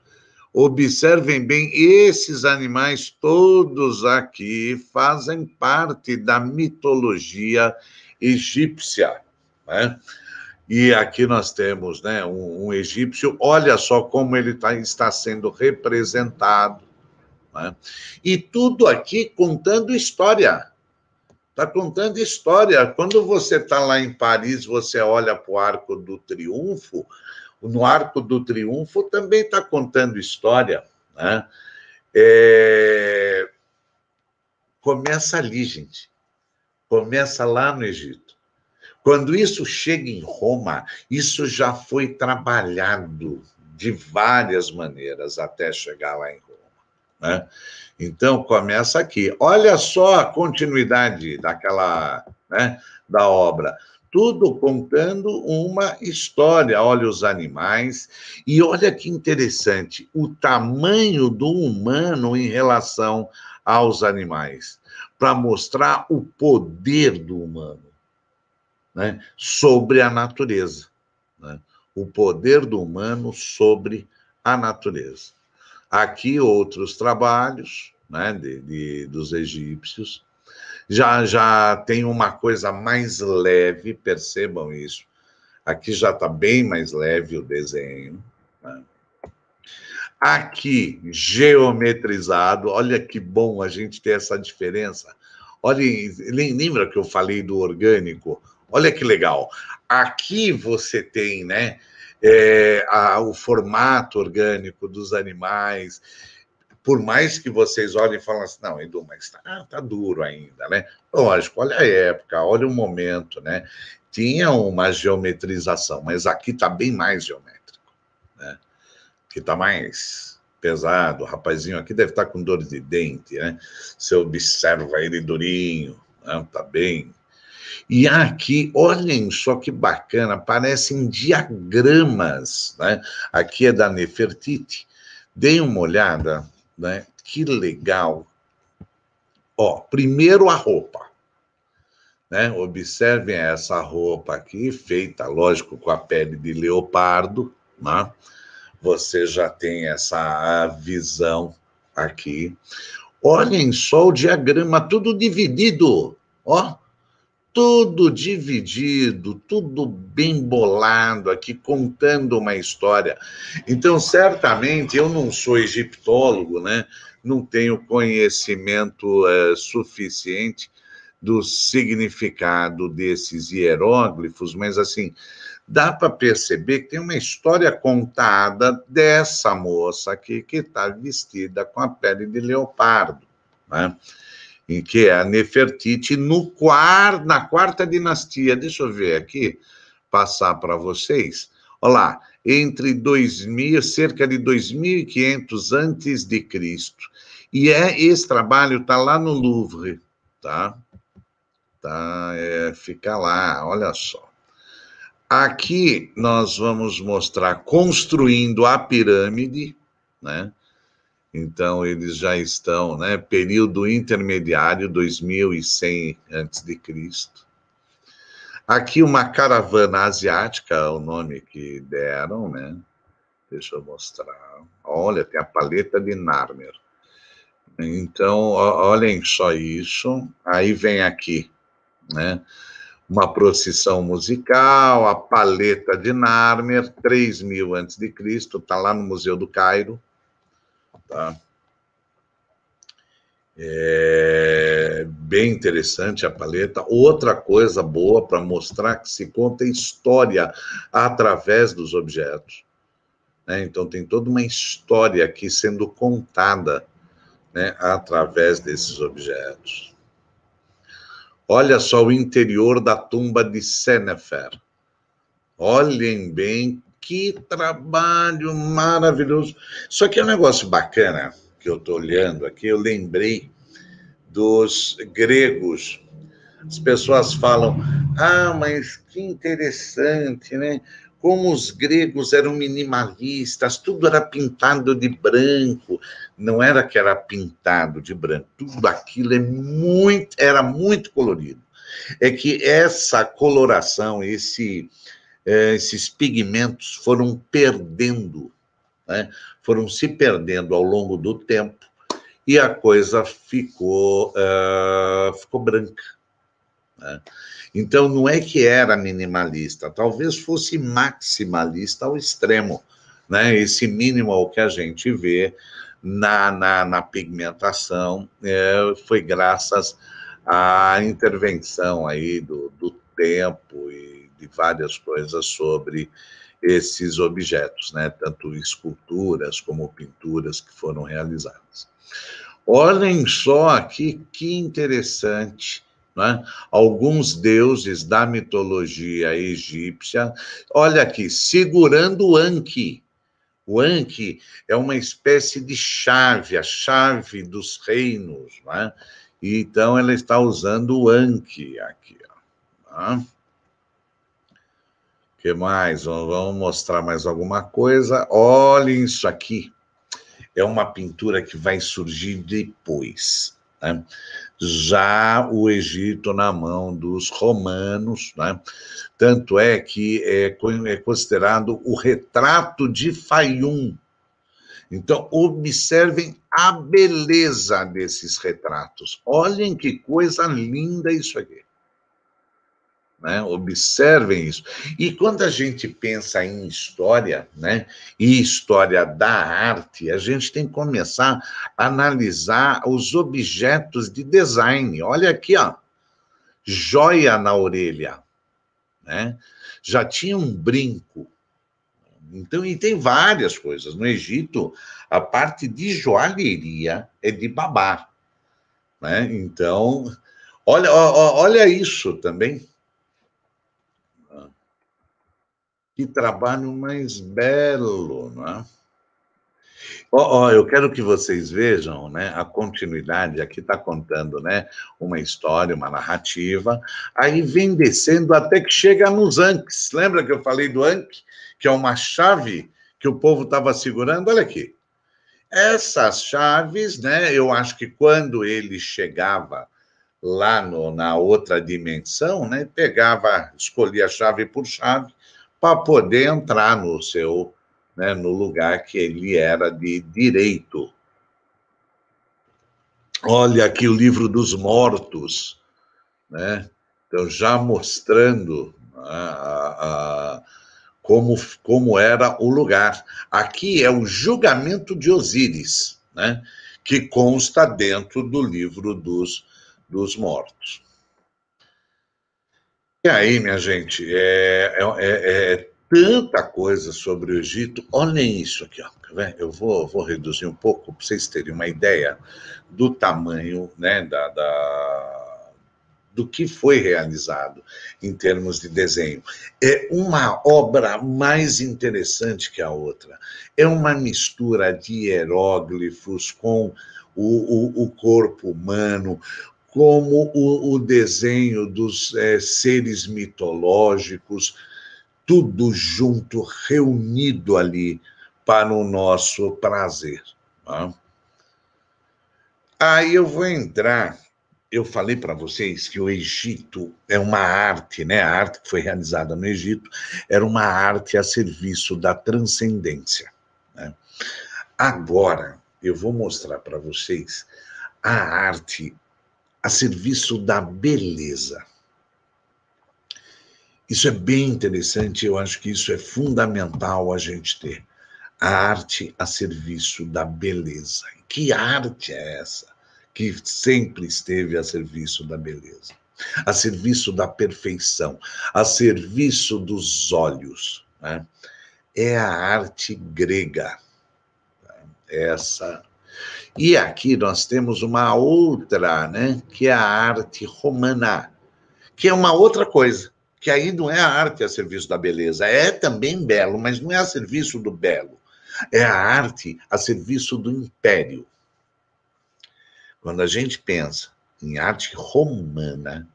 Observem bem, esses animais todos aqui fazem parte da mitologia egípcia. Né? E aqui nós temos né, um, um egípcio, olha só como ele tá, está sendo representado né? E tudo aqui contando história. Está contando história. Quando você está lá em Paris, você olha para o Arco do Triunfo, no Arco do Triunfo também está contando história. Né? É... Começa ali, gente. Começa lá no Egito. Quando isso chega em Roma, isso já foi trabalhado de várias maneiras até chegar lá em Roma. Né? Então começa aqui. Olha só a continuidade daquela, né, da obra. Tudo contando uma história. Olha os animais e olha que interessante o tamanho do humano em relação aos animais, para mostrar o poder do humano, né, sobre a natureza, né? o poder do humano sobre a natureza. Aqui outros trabalhos né, de, de, dos egípcios. Já, já tem uma coisa mais leve, percebam isso. Aqui já está bem mais leve o desenho. Né? Aqui, geometrizado, olha que bom a gente ter essa diferença. Olha, lembra que eu falei do orgânico? Olha que legal. Aqui você tem, né? é, a, o formato orgânico dos animais. Por mais que vocês olhem e falem assim, não, Edu, mas está, tá duro ainda, né? Lógico, olha a época, olha o momento, né? Tinha uma geometrização, mas aqui está bem mais geométrico, né? Aqui está mais pesado, o rapazinho aqui deve estar tá com dor de dente, né? Você observa ele durinho, né? tá bem e aqui, olhem só que bacana, parecem diagramas, né? Aqui é da Nefertiti. Deem uma olhada, né? Que legal. Ó, primeiro a roupa. Né? Observem essa roupa aqui, feita, lógico, com a pele de leopardo, né? Você já tem essa visão aqui. Olhem só o diagrama, tudo dividido, ó tudo dividido, tudo bem bolado aqui, contando uma história. Então, certamente, eu não sou egiptólogo, né? não tenho conhecimento é, suficiente do significado desses hieróglifos, mas assim, dá para perceber que tem uma história contada dessa moça aqui que está vestida com a pele de leopardo. Né? em que é a Nefertiti no quar, na quarta dinastia. Deixa eu ver aqui, passar para vocês. Olha lá, entre 2000, cerca de 2500 antes de Cristo. E é esse trabalho está lá no Louvre, tá? Tá, é, fica lá, olha só. Aqui nós vamos mostrar construindo a pirâmide, né? Então, eles já estão, né? Período intermediário, 2100 a.C. Aqui, uma caravana asiática, o nome que deram, né? Deixa eu mostrar. Olha, tem a paleta de Narmer. Então, olhem só isso. Aí vem aqui, né? Uma procissão musical, a paleta de Narmer, 3000 a.C., está lá no Museu do Cairo Tá? É bem interessante a paleta. Outra coisa boa para mostrar que se conta história através dos objetos. Né? Então, tem toda uma história aqui sendo contada né, através desses objetos. Olha só o interior da tumba de Senefer. Olhem bem que trabalho maravilhoso. Só que é um negócio bacana que eu estou olhando aqui, eu lembrei dos gregos. As pessoas falam, ah, mas que interessante, né? Como os gregos eram minimalistas, tudo era pintado de branco. Não era que era pintado de branco, tudo aquilo é muito, era muito colorido. É que essa coloração, esse, é, esses pigmentos foram perdendo, né? foram se perdendo ao longo do tempo e a coisa ficou, uh, ficou branca. Né? Então, não é que era minimalista, talvez fosse maximalista ao extremo. Né? Esse minimal que a gente vê na, na, na pigmentação é, foi graças à intervenção aí do, do tempo e de várias coisas sobre esses objetos, né? tanto esculturas como pinturas que foram realizadas. Olhem só aqui que interessante. Né? Alguns deuses da mitologia egípcia, olha aqui, segurando o Anki. O Anki é uma espécie de chave, a chave dos reinos. Né? então, ela está usando o Anki aqui. Ó, né? que mais? Vamos mostrar mais alguma coisa. Olhem isso aqui. É uma pintura que vai surgir depois. Né? Já o Egito na mão dos romanos, né? tanto é que é, é considerado o retrato de Fayum. Então, observem a beleza desses retratos. Olhem que coisa linda isso aqui. Né? Observem isso. E quando a gente pensa em história, né? E história da arte, a gente tem que começar a analisar os objetos de design. Olha aqui, ó, joia na orelha, né? Já tinha um brinco. Então, e tem várias coisas. No Egito, a parte de joalheria é de babá, né? Então, olha, olha isso também, que trabalho mais belo, não é? Oh, oh, eu quero que vocês vejam né, a continuidade. Aqui está contando né, uma história, uma narrativa. Aí vem descendo até que chega nos Anques. Lembra que eu falei do Anque, que é uma chave que o povo estava segurando? Olha aqui. Essas chaves, né, eu acho que quando ele chegava lá no, na outra dimensão, né, pegava, escolhia chave por chave para poder entrar no seu, né, no lugar que ele era de direito. Olha aqui o livro dos mortos, né? Então, já mostrando né, a, a, como, como era o lugar. Aqui é o julgamento de Osíris, né? que consta dentro do livro dos, dos mortos. E aí, minha gente, é, é, é, é, tanta coisa sobre o Egito. Olhem isso aqui, ó. Eu vou, vou reduzir um pouco para vocês terem uma ideia do tamanho né, da, da, do que foi realizado em termos de desenho. É uma obra mais interessante que a outra. É uma mistura de hieróglifos com o, o, o, corpo humano, como o, o desenho dos é, seres mitológicos, tudo junto, reunido ali para o nosso prazer. Tá? Aí eu vou entrar. Eu falei para vocês que o Egito é uma arte, né? A arte que foi realizada no Egito era uma arte a serviço da transcendência. Né? Agora eu vou mostrar para vocês a arte a serviço da beleza. Isso é bem interessante, eu acho que isso é fundamental a gente ter. A arte a serviço da beleza. Que arte é essa que sempre esteve a serviço da beleza? A serviço da perfeição, a serviço dos olhos. Né? É a arte grega. É essa e aqui nós temos uma outra, né, que é a arte romana, que é uma outra coisa, que aí não é a arte a serviço da beleza, é também belo, mas não é a serviço do belo, é a arte a serviço do império. Quando a gente pensa em arte romana,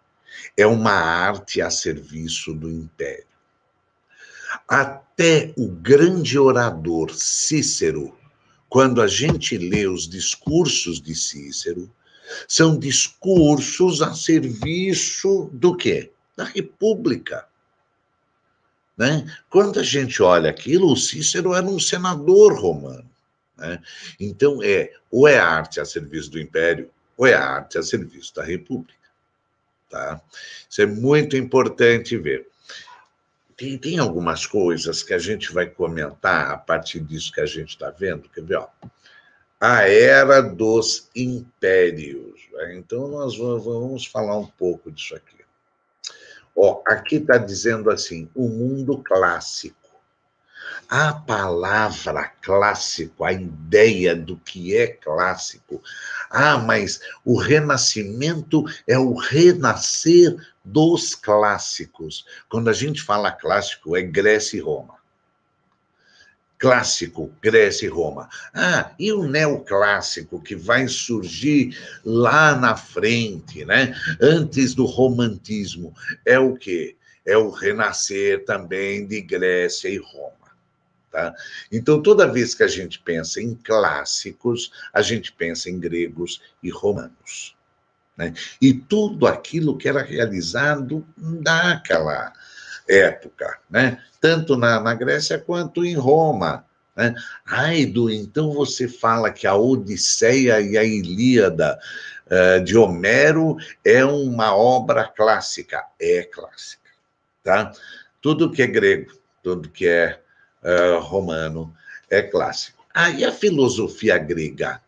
é uma arte a serviço do império. Até o grande orador Cícero quando a gente lê os discursos de Cícero, são discursos a serviço do quê? Da República. Né? Quando a gente olha aquilo, o Cícero era um senador romano. Né? Então, é ou é arte a serviço do Império, ou é arte a serviço da República. Tá? Isso é muito importante ver tem, tem algumas coisas que a gente vai comentar a partir disso que a gente está vendo. Quer ver? Ó? A era dos impérios. Né? Então, nós vamos falar um pouco disso aqui. Ó, aqui está dizendo assim: o mundo clássico. A palavra clássico, a ideia do que é clássico. Ah, mas o renascimento é o renascer dos clássicos. Quando a gente fala clássico, é Grécia e Roma. Clássico, Grécia e Roma. Ah, e o neoclássico que vai surgir lá na frente, né? Antes do romantismo. É o quê? É o renascer também de Grécia e Roma. Tá? Então, toda vez que a gente pensa em clássicos, a gente pensa em gregos e romanos. Né? E tudo aquilo que era realizado naquela época, né? tanto na, na Grécia quanto em Roma. Né? do Edu, então você fala que a Odisseia e a Ilíada uh, de Homero é uma obra clássica. É clássica. Tá? Tudo que é grego, tudo que é eh, romano é clássico. Ah, a filosofia grega?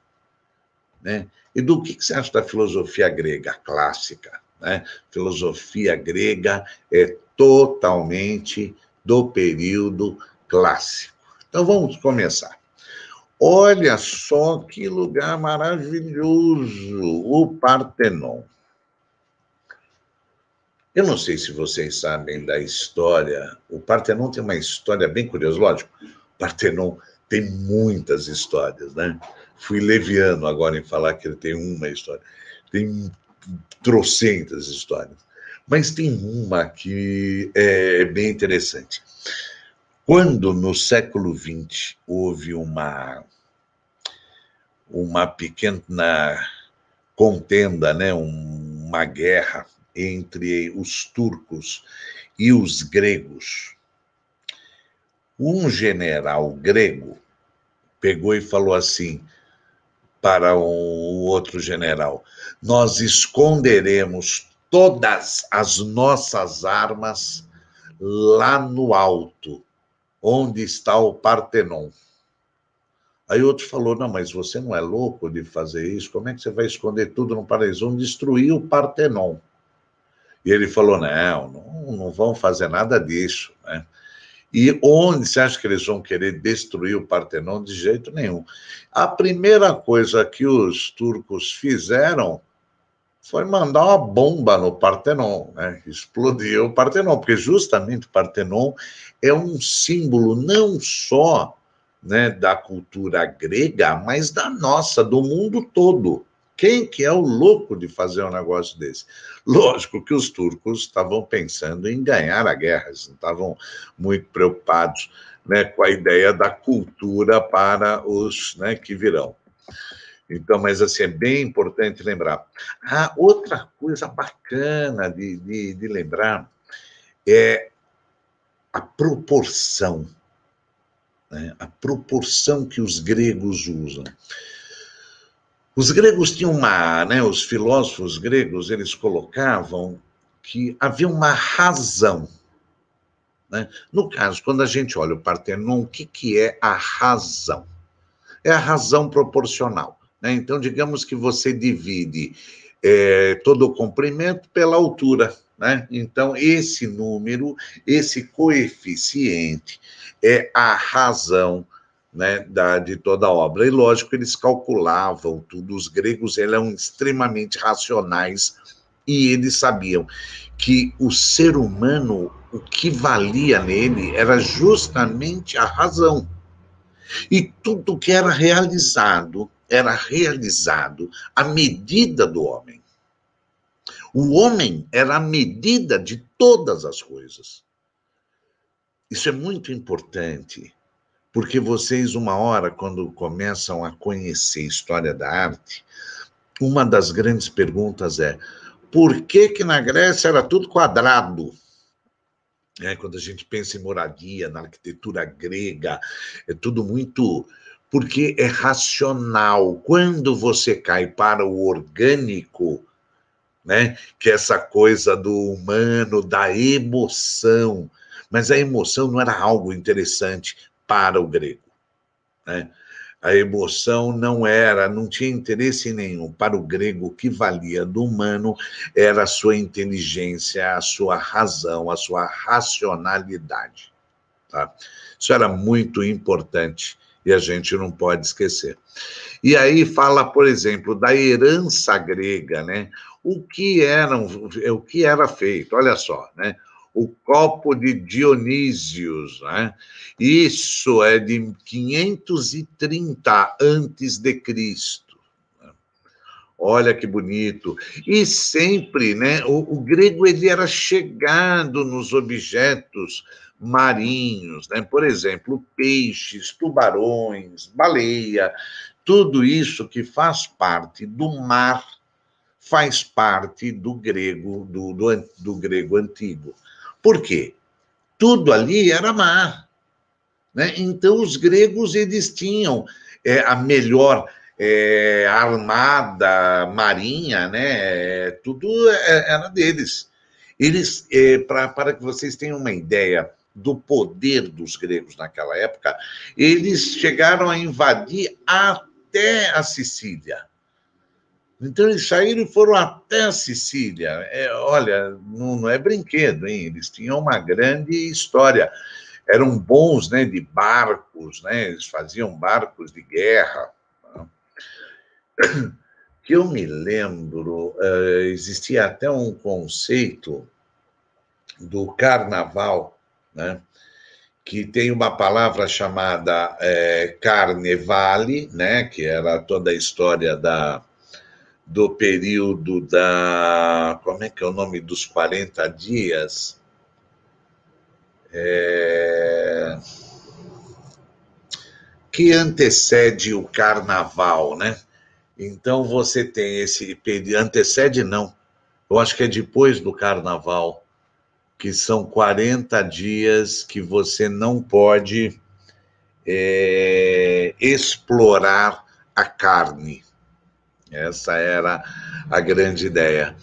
Né? E do que, que você acha da filosofia grega clássica? Né? Filosofia grega é totalmente do período clássico. Então vamos começar. Olha só que lugar maravilhoso, o Partenon. Eu não sei se vocês sabem da história. O Partenon tem uma história bem curiosa, lógico. O Partenon tem muitas histórias, né? Fui leviano agora em falar que ele tem uma história. Tem trocentas histórias. Mas tem uma que é bem interessante. Quando no século XX houve uma uma pequena contenda, né, uma guerra entre os turcos e os gregos. Um general grego pegou e falou assim para o outro general: Nós esconderemos todas as nossas armas lá no alto, onde está o Partenon. Aí outro falou: Não, mas você não é louco de fazer isso? Como é que você vai esconder tudo no paraíso? Vão destruir o Partenon. E ele falou: não, não, não vão fazer nada disso. Né? E onde você acha que eles vão querer destruir o Partenon? De jeito nenhum. A primeira coisa que os turcos fizeram foi mandar uma bomba no Partenon, né? explodiu o Partenon, porque justamente o Partenon é um símbolo não só né, da cultura grega, mas da nossa, do mundo todo. Quem que é o louco de fazer um negócio desse? Lógico que os turcos estavam pensando em ganhar a guerra, eles não estavam muito preocupados né, com a ideia da cultura para os né, que virão. Então, mas assim, é bem importante lembrar. Ah, outra coisa bacana de, de, de lembrar é a proporção, né, a proporção que os gregos usam. Os gregos tinham uma, né, os filósofos gregos, eles colocavam que havia uma razão. Né? No caso, quando a gente olha o Partenon, o que, que é a razão? É a razão proporcional. Né? Então, digamos que você divide é, todo o comprimento pela altura. Né? Então, esse número, esse coeficiente, é a razão né, da, de toda a obra. E lógico, eles calculavam tudo, os gregos eram extremamente racionais e eles sabiam que o ser humano, o que valia nele era justamente a razão. E tudo que era realizado era realizado à medida do homem. O homem era a medida de todas as coisas. Isso é muito importante porque vocês, uma hora, quando começam a conhecer a história da arte, uma das grandes perguntas é por que, que na Grécia era tudo quadrado? É, quando a gente pensa em moradia, na arquitetura grega, é tudo muito. Porque é racional. Quando você cai para o orgânico, né, que é essa coisa do humano, da emoção, mas a emoção não era algo interessante para o grego. Né? A emoção não era, não tinha interesse nenhum. Para o grego, o que valia do humano era a sua inteligência, a sua razão, a sua racionalidade. Tá? Isso era muito importante e a gente não pode esquecer. E aí fala, por exemplo, da herança grega, né? O que era o que era feito? Olha só, né? o copo de Dionísios, né? Isso é de 530 antes de Cristo. Olha que bonito. E sempre, né, o, o grego ele era chegado nos objetos marinhos, né? Por exemplo, peixes, tubarões, baleia, tudo isso que faz parte do mar, faz parte do grego do, do, do grego antigo. Por quê? Tudo ali era mar. Né? Então, os gregos eles tinham é, a melhor é, armada, marinha, né? É, tudo é, era deles. Eles, é, para que vocês tenham uma ideia do poder dos gregos naquela época, eles chegaram a invadir até a Sicília. Então eles saíram e foram até a Sicília. É, olha, não, não, é brinquedo, hein? Eles tinham uma grande história. Eram bons né, de barcos, né? eles faziam barcos de guerra. Que eu me lembro, é, existia até um conceito do carnaval, né? que tem uma palavra chamada é, carnevale, né? que era toda a história da, do período da. Como é que é o nome dos 40 dias? É, que antecede o carnaval, né? Então você tem esse período. Antecede não. Eu acho que é depois do carnaval, que são 40 dias que você não pode é, explorar a carne essa era a grande ideia.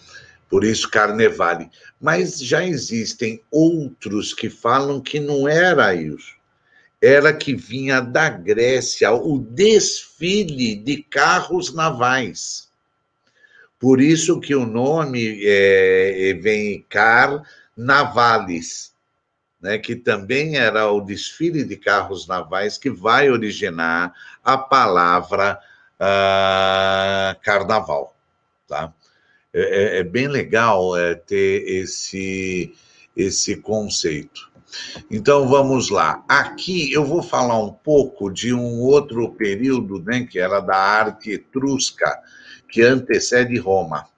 Por isso, Carnevale. Mas já existem outros que falam que não era isso. Era que vinha da Grécia o desfile de carros navais. Por isso que o nome é, é vem Carnavales, né, que também era o desfile de carros navais que vai originar a palavra uh, carnaval, tá? É, é, é, bem legal é, ter esse, esse conceito. Então vamos lá. Aqui eu vou falar um pouco de um outro período, né, que era da arte etrusca, que antecede Roma,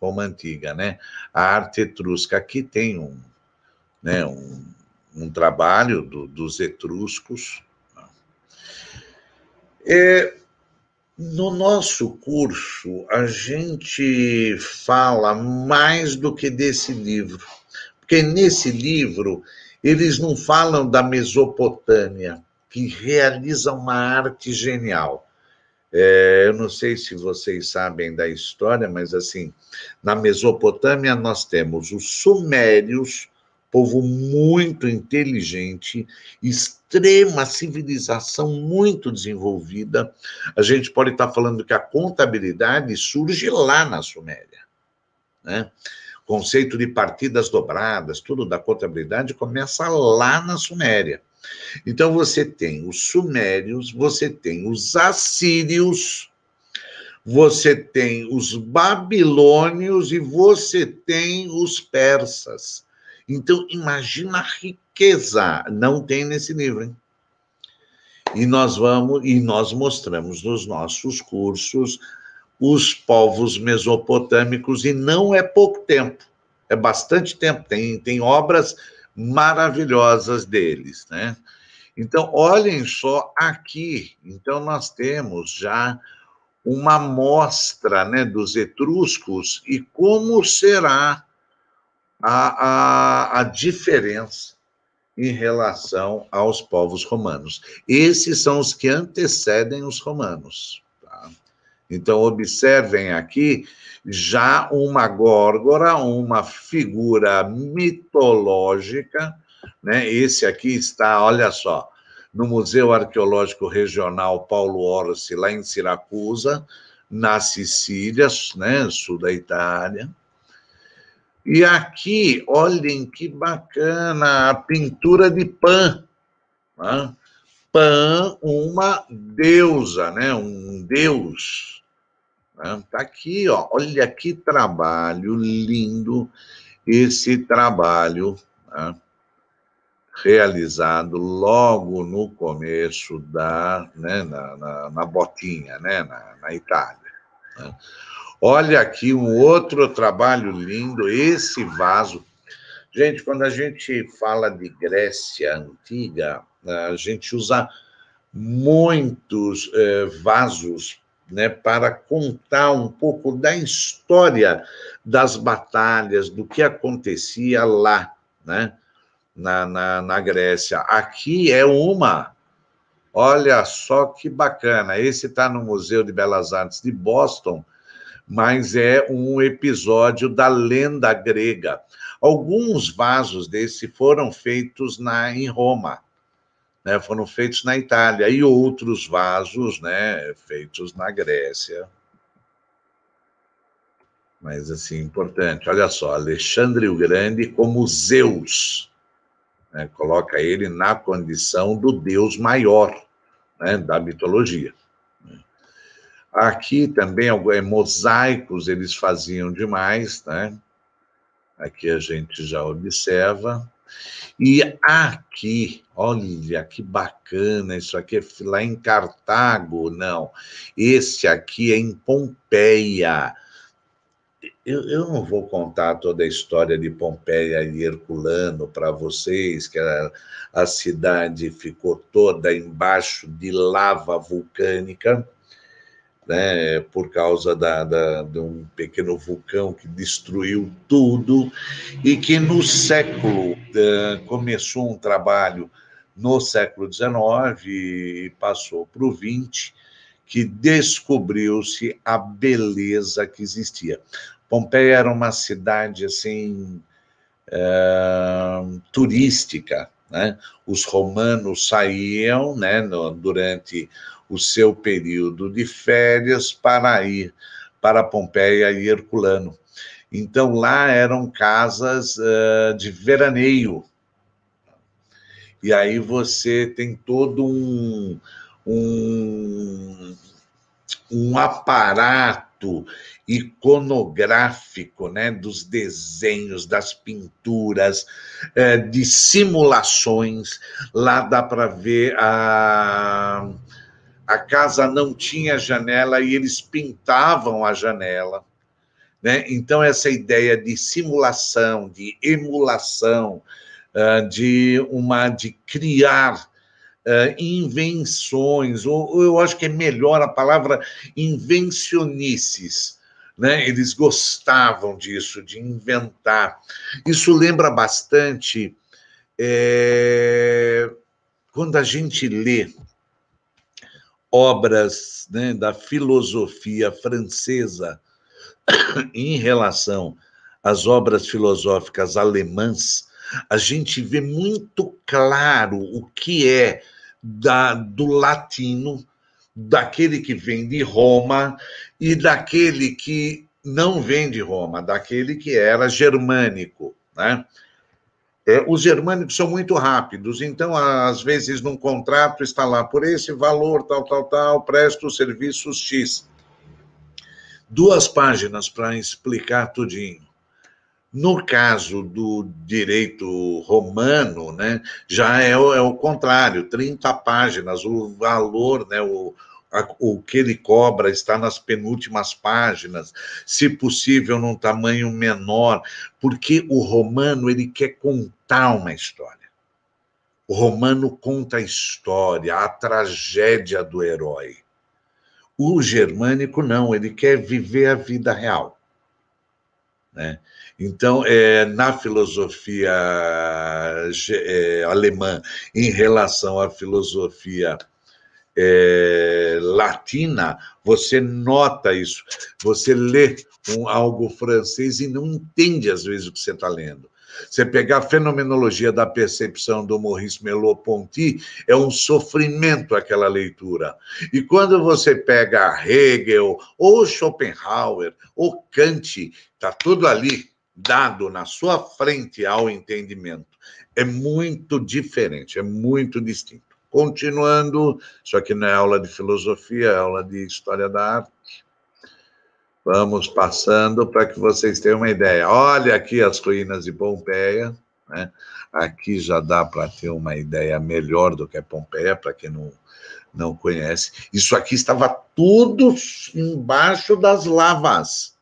Roma antiga, né? A arte etrusca aqui tem um, né, um, um trabalho do, dos etruscos. É, no nosso curso, a gente fala mais do que desse livro, porque nesse livro eles não falam da Mesopotâmia, que realiza uma arte genial. É, eu não sei se vocês sabem da história, mas assim, na Mesopotâmia nós temos os sumérios, povo muito inteligente, extrema civilização muito desenvolvida. A gente pode estar falando que a contabilidade surge lá na Suméria, né? Conceito de partidas dobradas, tudo da contabilidade começa lá na Suméria. Então você tem os sumérios, você tem os assírios, você tem os babilônios e você tem os persas então, imagina a riqueza. Não tem nesse livro, hein? E nós vamos, e nós mostramos nos nossos cursos os povos mesopotâmicos, e não é pouco tempo, é bastante tempo, tem, tem obras maravilhosas deles, né? Então, olhem só aqui, então nós temos já uma amostra né, dos etruscos e como será a, a, a diferença em relação aos povos romanos. Esses são os que antecedem os romanos. Tá? Então, observem aqui já uma górgora, uma figura mitológica. Né? Esse aqui está, olha só, no Museu Arqueológico Regional Paulo Orsi, lá em Siracusa, na Sicília, né? sul da Itália. E aqui, olhem que bacana, a pintura de Pan. Né? Pan, uma deusa, né? um deus. Né? Tá aqui, ó. olha que trabalho lindo esse trabalho né? realizado logo no começo da, né? na, na, na botinha, né? na, na Itália. Né? Olha aqui um outro trabalho lindo, esse vaso. Gente, quando a gente fala de Grécia antiga, a gente usa muitos eh, vasos né, para contar um pouco da história das batalhas, do que acontecia lá, né, na, na, na Grécia. Aqui é uma. Olha só que bacana. Esse está no Museu de Belas Artes de Boston mas é um episódio da lenda grega. Alguns vasos desse foram feitos na, em Roma, né, foram feitos na Itália, e outros vasos né, feitos na Grécia. Mas, assim, importante. Olha só, Alexandre o Grande como Zeus. Né, coloca ele na condição do Deus maior né, da mitologia. Aqui também alguns é, mosaicos eles faziam demais, né? Aqui a gente já observa. E aqui, olha que bacana, isso aqui é lá em Cartago, não. Esse aqui é em Pompeia. Eu, eu não vou contar toda a história de Pompeia e Herculano para vocês, que a, a cidade ficou toda embaixo de lava vulcânica né, por causa da, da, de um pequeno vulcão que destruiu tudo, e que no século uh, começou um trabalho no século XIX e passou para o XX, que descobriu-se a beleza que existia. Pompeia era uma cidade assim uh, turística, né? Os romanos saíam, né, no, durante o seu período de férias para ir para Pompeia e Herculano. Então lá eram casas uh, de veraneio. E aí você tem todo um, um, um aparato iconográfico, né, dos desenhos, das pinturas, uh, de simulações. Lá dá para ver a. Uh, a casa não tinha janela e eles pintavam a janela. Né? Então, essa ideia de simulação, de emulação, ah, de uma de criar ah, invenções, ou eu acho que é melhor a palavra invencionices. Né? Eles gostavam disso, de inventar. Isso lembra bastante é, quando a gente lê obras né, da filosofia francesa em relação às obras filosóficas alemãs, a gente vê muito claro o que é da, do latino, daquele que vem de Roma e daquele que não vem de Roma, daquele que era germânico, né? É, os germânicos são muito rápidos, então, às vezes, num contrato está lá por esse valor, tal, tal, tal, presto serviços X. Duas páginas para explicar tudinho. No caso do direito romano, né, já é, é o contrário, 30 páginas, o valor, né, o, o que ele cobra está nas penúltimas páginas, se possível num tamanho menor, porque o romano ele quer contar uma história. O romano conta a história, a tragédia do herói. O germânico não, ele quer viver a vida real. Né? Então, é, na filosofia é, alemã, em relação à filosofia é, latina, você nota isso. Você lê um, algo francês e não entende, às vezes, o que você está lendo. Você pegar a fenomenologia da percepção do Maurice Merleau-Ponty, é um sofrimento aquela leitura. E quando você pega Hegel, ou Schopenhauer, ou Kant, está tudo ali dado na sua frente ao entendimento. É muito diferente, é muito distinto continuando, só que não é aula de filosofia, é aula de história da arte. Vamos passando para que vocês tenham uma ideia. Olha aqui as ruínas de Pompeia, né? Aqui já dá para ter uma ideia melhor do que é Pompeia, para quem não, não conhece. Isso aqui estava tudo embaixo das lavas.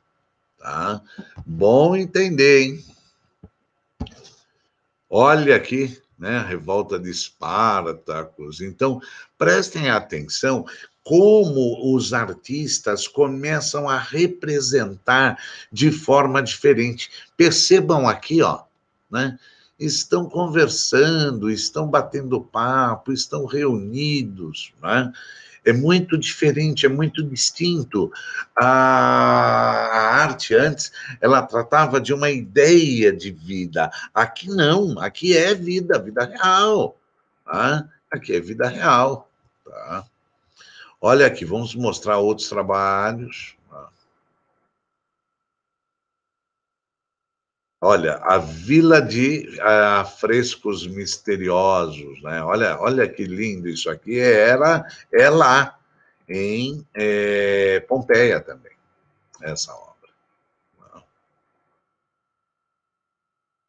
Tá? Bom entender, hein? Olha aqui, né? a revolta de Espartacos. Então, prestem atenção como os artistas começam a representar de forma diferente. Percebam aqui, ó, né? Estão conversando, estão batendo papo, estão reunidos, né? é muito diferente, é muito distinto. A, arte antes, ela tratava de uma ideia de vida. Aqui não, aqui é vida, vida real. Tá? Aqui é vida real. Tá? Olha aqui, vamos mostrar outros trabalhos. Olha, a vila de ah, eh, frescos misteriosos, né? Olha, olha que lindo isso aqui. Era é lá em é, Pompeia também essa obra. Não.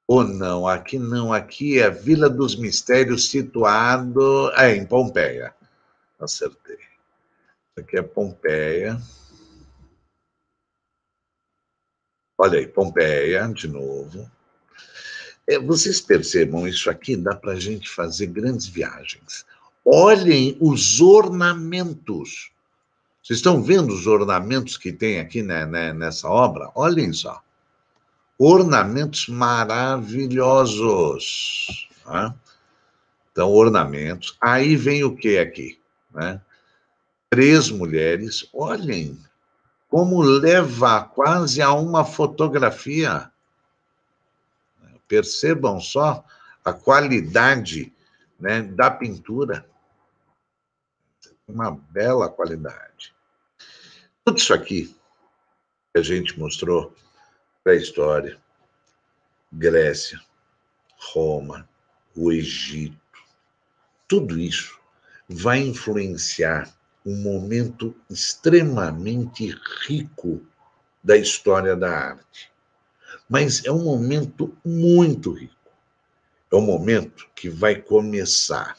Ou não, aqui não, aqui é a Vila dos Mistérios situado é, em Pompeia. Acertei. Isso aqui é Pompeia. Olha aí, Pompeia, de novo. É, vocês percebam isso aqui, dá para a gente fazer grandes viagens. Olhem os ornamentos. Vocês estão vendo os ornamentos que tem aqui né, né, nessa obra? Olhem só. Ornamentos maravilhosos. Né? Então, ornamentos. Aí vem o que aqui? Né? Três mulheres. Olhem, como levar quase a uma fotografia. Percebam só a qualidade né, da pintura. Uma bela qualidade. Tudo isso aqui que a gente mostrou para a história, Grécia, Roma, o Egito, tudo isso vai influenciar um momento extremamente rico da história da arte. Mas é um momento muito rico. É um momento que vai começar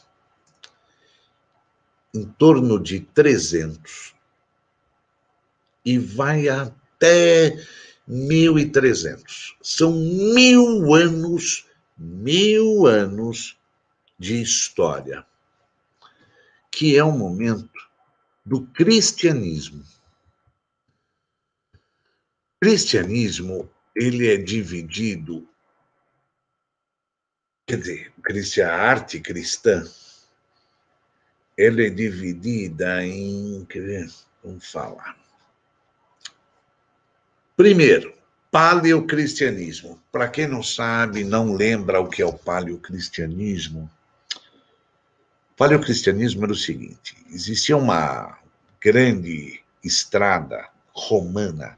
em torno de 300 e vai até 1300. São mil anos, mil anos de história, que é um momento do cristianismo. O cristianismo, ele é dividido, quer dizer, a arte cristã, ela é dividida em, vamos falar, Primeiro, paleocristianismo. Para quem não sabe, não lembra o que é o paleocristianismo, Paleocristianismo era o seguinte: existia uma grande estrada romana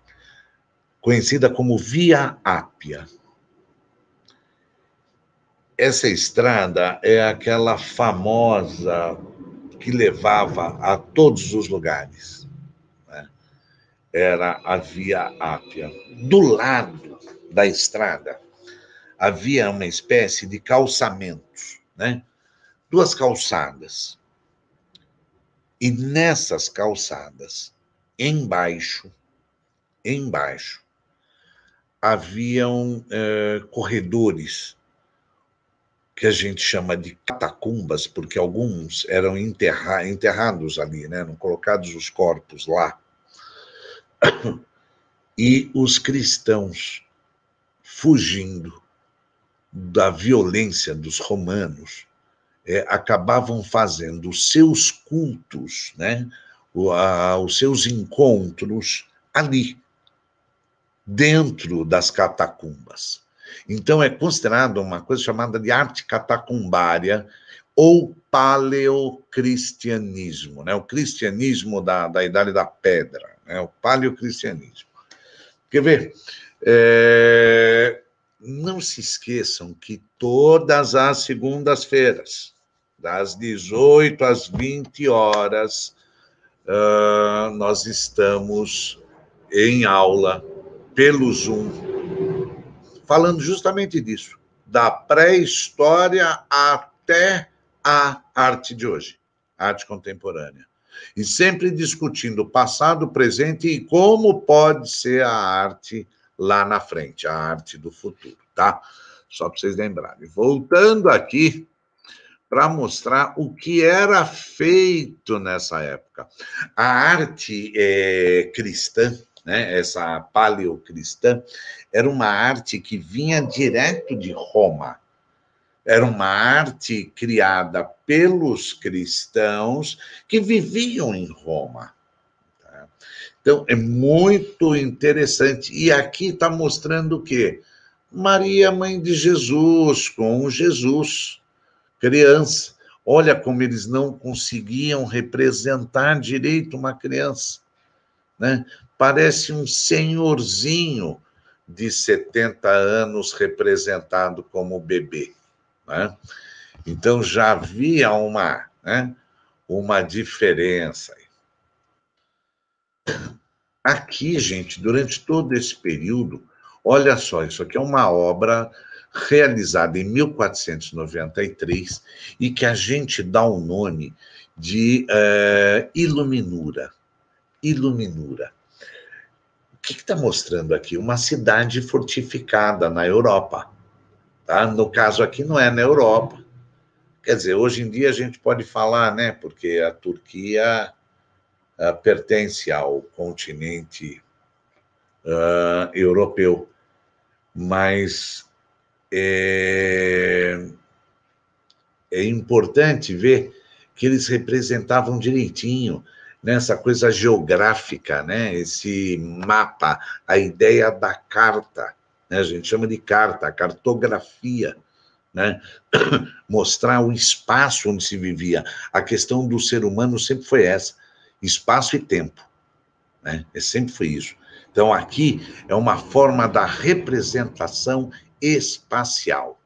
conhecida como Via Ápia. Essa estrada é aquela famosa que levava a todos os lugares. Né? Era a Via Ápia. Do lado da estrada havia uma espécie de calçamento, né? duas calçadas. E nessas calçadas, embaixo, embaixo, haviam eh, corredores que a gente chama de catacumbas, porque alguns eram enterra enterrados ali, né? Eram colocados os corpos lá. E os cristãos fugindo da violência dos romanos é, acabavam fazendo seus cultos, né, os seus encontros ali, dentro das catacumbas. Então, é considerado uma coisa chamada de arte catacumbária ou paleocristianismo, né? o cristianismo da, da Idade da Pedra, né? o paleocristianismo. Quer ver? É... Não se esqueçam que todas as segundas-feiras, das 18 às 20 horas, uh, nós estamos em aula pelo Zoom, falando justamente disso, da pré-história até a arte de hoje, arte contemporânea. E sempre discutindo o passado, o presente e como pode ser a arte lá na frente, a arte do futuro, tá? Só para vocês lembrarem. Voltando aqui para mostrar o que era feito nessa época. A arte é, cristã, né, essa paleocristã, era uma arte que vinha direto de Roma. Era uma arte criada pelos cristãos que viviam em Roma. Tá? Então, é muito interessante. E aqui está mostrando o quê? Maria, mãe de Jesus, com Jesus criança. Olha como eles não conseguiam representar direito uma criança. Né? Parece um senhorzinho de 70 anos representado como bebê. Né? Então já havia uma, né, uma diferença. Aqui, gente, durante todo esse período, olha só, isso aqui é uma obra realizada em 1493 e que a gente dá o nome de uh, Iluminura. Iluminura. O que está mostrando aqui? Uma cidade fortificada na Europa. Tá? No caso aqui, não é na Europa. Quer dizer, hoje em dia a gente pode falar, né? Porque a Turquia uh, pertence ao continente uh, europeu. Mas é, é importante ver que eles representavam direitinho nessa né, coisa geográfica, né? Esse mapa, a ideia da carta, né? A gente chama de carta, cartografia, né? Mostrar o espaço onde se vivia. A questão do ser humano sempre foi essa, espaço e tempo, né? É sempre foi isso. Então aqui é uma forma da representação espacial.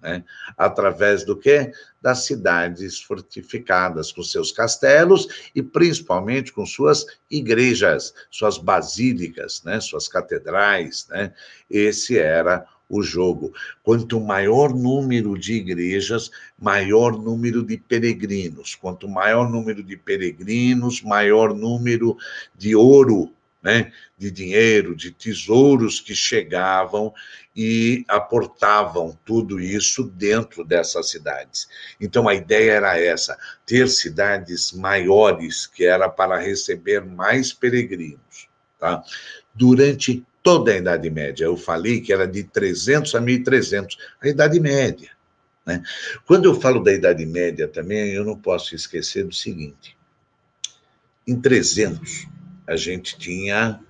Né? Através do que? Das cidades fortificadas, com seus castelos e principalmente com suas igrejas, suas basílicas, né? suas catedrais. Né? Esse era o jogo. Quanto maior número de igrejas, maior número de peregrinos. Quanto maior número de peregrinos, maior número de ouro né, de dinheiro, de tesouros que chegavam e aportavam tudo isso dentro dessas cidades. Então a ideia era essa: ter cidades maiores, que era para receber mais peregrinos. Tá? Durante toda a Idade Média, eu falei que era de 300 a 1300, a Idade Média. Né? Quando eu falo da Idade Média também, eu não posso esquecer do seguinte: em 300, a gente tinha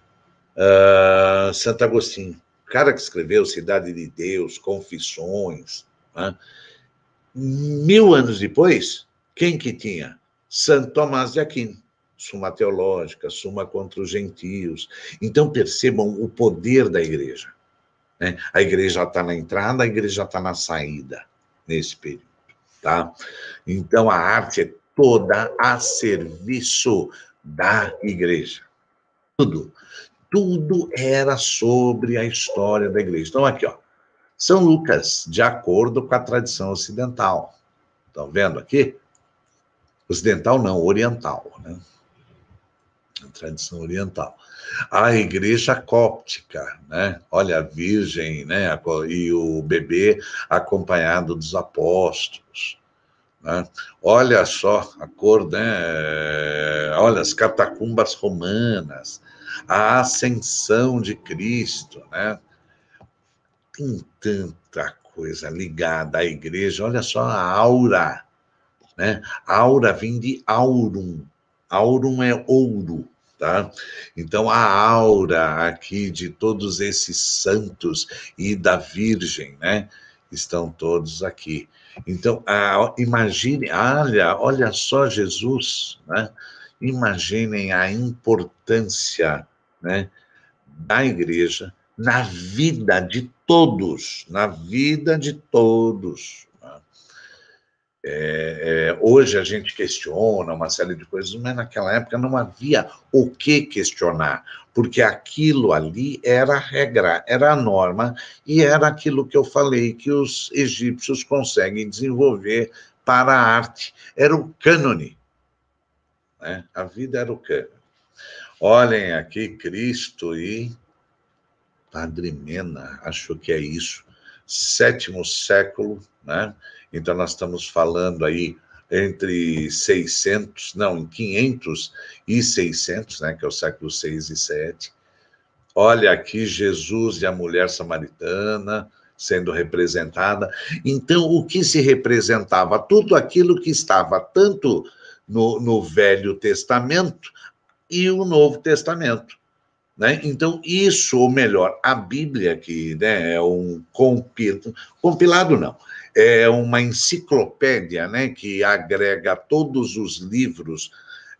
uh, Santo Agostinho, o cara que escreveu Cidade de Deus, Confissões. Né? Mil anos depois, quem que tinha? Santo Tomás de Aquino, Suma Teológica, Suma contra os Gentios. Então percebam o poder da igreja. Né? A igreja está na entrada, a igreja está na saída nesse período. Tá? Então a arte é toda a serviço da igreja tudo. Tudo era sobre a história da igreja. Então, aqui, ó. São Lucas, de acordo com a tradição ocidental. Estão vendo aqui? Ocidental não, oriental, né? A tradição oriental. A igreja cóptica, né? Olha a virgem, né? E o bebê acompanhado dos apóstolos. Tá? olha só a cor, né? Olha as catacumbas romanas, a ascensão de Cristo, né? Tem tanta coisa ligada à igreja. Olha só a aura, né? aura vem de aurum. Aurum é ouro, tá? Então a aura aqui de todos esses santos e da Virgem, né? estão todos aqui. Então, imagine, olha, olha só Jesus, né? imaginem a importância né, da igreja na vida de todos, na vida de todos. É, é, hoje a gente questiona uma série de coisas, mas naquela época não havia o que questionar, porque aquilo ali era a regra, era a norma, e era aquilo que eu falei que os egípcios conseguem desenvolver para a arte. Era o cânone. Né? A vida era o cânone. Olhem aqui, Cristo e Padre Mena, acho que é isso sétimo século, né? Então nós estamos falando aí entre 600, não, 500 e 600, né, que é o século 6 e 7. Olha aqui Jesus e a mulher samaritana sendo representada. Então, o que se representava? Tudo aquilo que estava tanto no, no Velho Testamento e o Novo Testamento. Né? Então, isso, ou melhor, a Bíblia, que né, é um compilado, compilado não, é uma enciclopédia né, que agrega todos os livros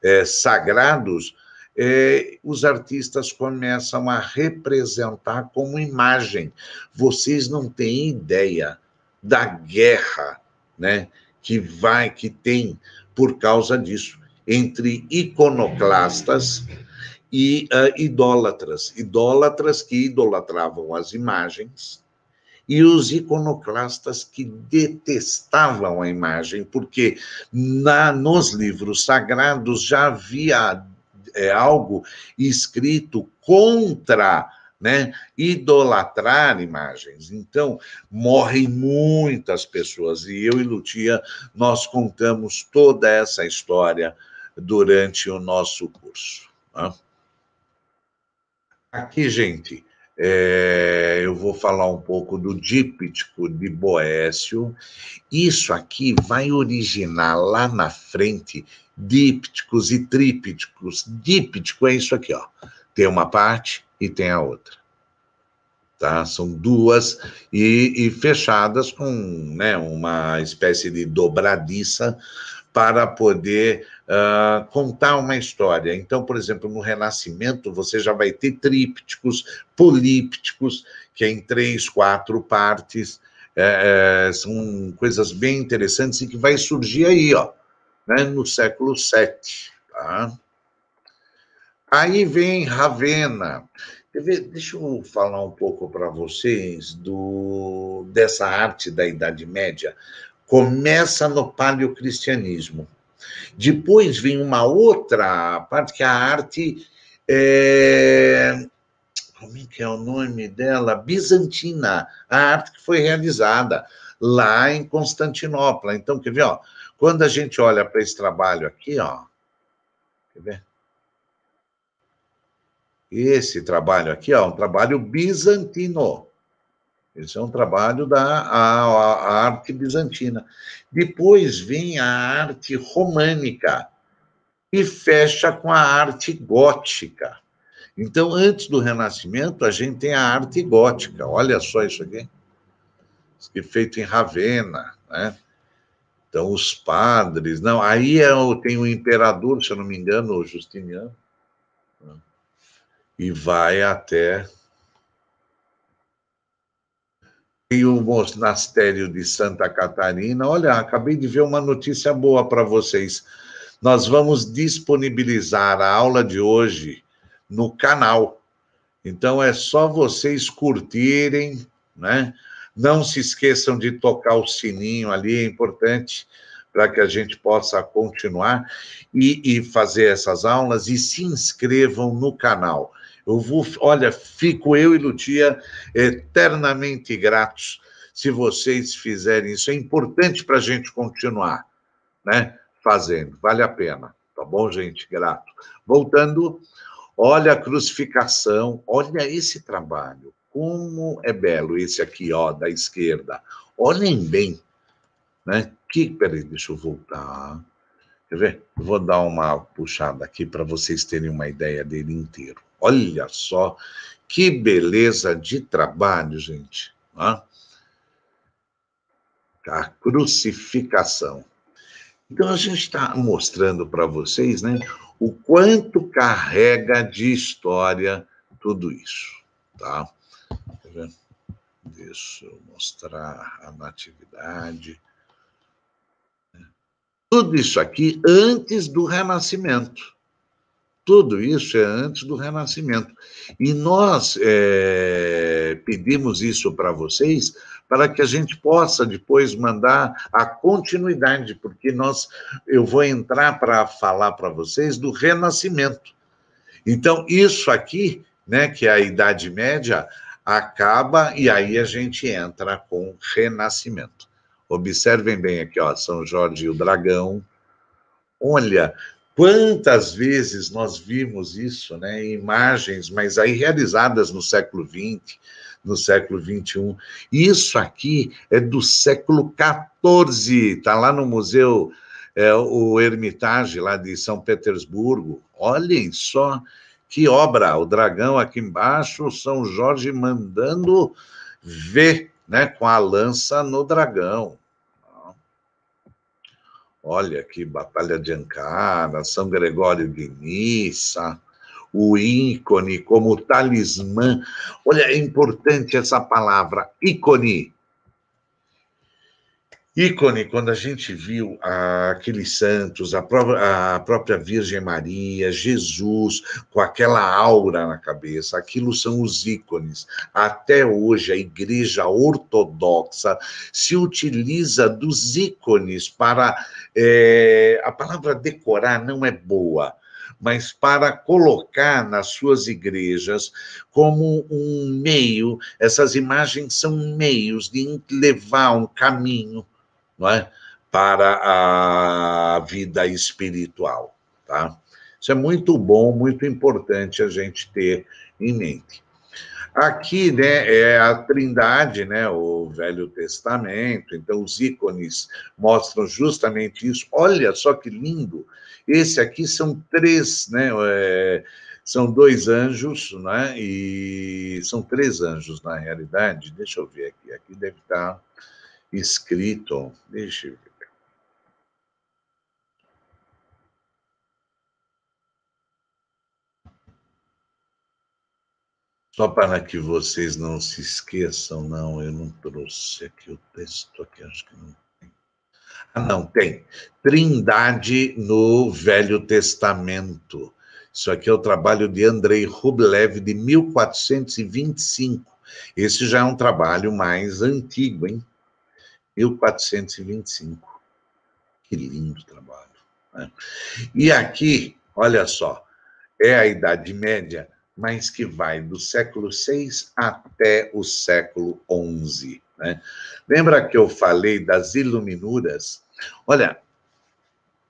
é, sagrados, é, os artistas começam a representar como imagem. Vocês não têm ideia da guerra né, que vai, que tem por causa disso, entre iconoclastas e uh, idólatras, idólatras que idolatravam as imagens e os iconoclastas que detestavam a imagem, porque na, nos livros sagrados já havia é, algo escrito contra né? Idolatrar imagens. Então, morrem muitas pessoas. E eu e Lutia, nós contamos toda essa história durante o nosso curso. Né? Aqui, gente, é, eu vou falar um pouco do díptico de Boécio. Isso aqui vai originar lá na frente dípticos e trípticos. Díptico é isso aqui, ó. Tem uma parte e tem a outra. Tá? São duas e, e fechadas com né, uma espécie de dobradiça para poder ah, contar uma história. Então, por exemplo, no Renascimento, você já vai ter trípticos, polípticos, que é em três, quatro partes. É, é são coisas bem interessantes e que vai surgir aí, ó, né, no século VII. Tá? Aí vem Ravena. Deixa eu falar um pouco para vocês do, dessa arte da Idade Média. Começa no paleocristianismo. Depois vem uma outra parte que é a arte. É... Como é que é o nome dela? Bizantina, a arte que foi realizada lá em Constantinopla. Então, quer ver, ó, quando a gente olha para esse trabalho aqui, ó, quer ver? Esse trabalho aqui, ó, um trabalho bizantino. Esse é um trabalho da a, a arte bizantina. Depois vem a arte românica e fecha com a arte gótica. Então, antes do Renascimento, a gente tem a arte gótica. Olha só isso aqui. Isso aqui é feito em Ravenna, né? Então, os padres... Não, aí é tem o imperador, se eu não me engano, o Justiniano, né? e vai até e o monastério de Santa Catarina. Olha, acabei de ver uma notícia boa para vocês. Nós vamos disponibilizar a aula de hoje no canal. Então é só vocês curtirem, né? Não se esqueçam de tocar o sininho ali, é importante para que a gente possa continuar e, e fazer essas aulas e se inscrevam no canal. Eu vou, olha, fico eu e Lutia eternamente gratos se vocês fizerem isso. É importante para a gente continuar, né? Fazendo, vale a pena, tá bom, gente? Grato. Voltando, olha a crucificação, olha esse trabalho. Como é belo esse aqui, ó, da esquerda. Olhem bem, né? Que, peraí, deixa eu voltar. Quer ver? Vou dar uma puxada aqui para vocês terem uma ideia dele inteiro. Olha só que beleza de trabalho, gente. A crucificação. Então, a gente está mostrando para vocês né, o quanto carrega de história tudo isso. Tá? tá Deixa eu mostrar a natividade. Tudo isso aqui antes do Renascimento. Tudo isso é antes do Renascimento. E nós é, pedimos isso para vocês, para que a gente possa depois mandar a continuidade, porque nós, eu vou entrar para falar para vocês do Renascimento. Então, isso aqui, né, que é a Idade Média, acaba e aí a gente entra com Renascimento. Observem bem aqui, ó, São Jorge e o Dragão. Olha, Quantas vezes nós vimos isso, né? Imagens, mas aí realizadas no século XX, no século XXI. Isso aqui é do século XIV, está lá no museu é, o Hermitage lá de São Petersburgo. Olhem só que obra! O dragão aqui embaixo, São Jorge mandando ver, né, com a lança no dragão. Olha aqui, Batalha de Ankara, São Gregório de Niça, o ícone como talismã. Olha, é importante essa palavra, ícone ícone, quando a gente viu aqueles santos, a, pró a, própria Virgem Maria, Jesus, com aquela aura na cabeça, aquilo são os ícones. Até hoje, a Igreja Ortodoxa se utiliza dos ícones para. É, a palavra decorar não é boa. Mas para colocar nas suas igrejas como um meio, essas imagens são meios de levar um caminho, não é? para a vida espiritual. Tá? Isso é muito bom, muito importante a gente ter em mente. Aqui, né, é a Trindade, né, o Velho Testamento, então os ícones mostram justamente isso. Olha só que lindo! Esse aqui são três, né, é, são dois anjos, né, e são três anjos na realidade. Deixa eu ver aqui, aqui deve estar. Tá escrito. Deixa eu ver. Só para que vocês não se esqueçam, não, eu não trouxe aqui o texto aqui, acho que não tem. Ah, não, tem. Trindade no Velho Testamento. Isso aqui é o trabalho de Andrei Rublev, de 1425. Esse já é um trabalho mais antigo, hein? 1425. Que lindo trabalho. Né? E aqui, olha só, é a Idade Média, mas que vai do século VI até o século XI. Né? Lembra que eu falei das iluminuras? Olha,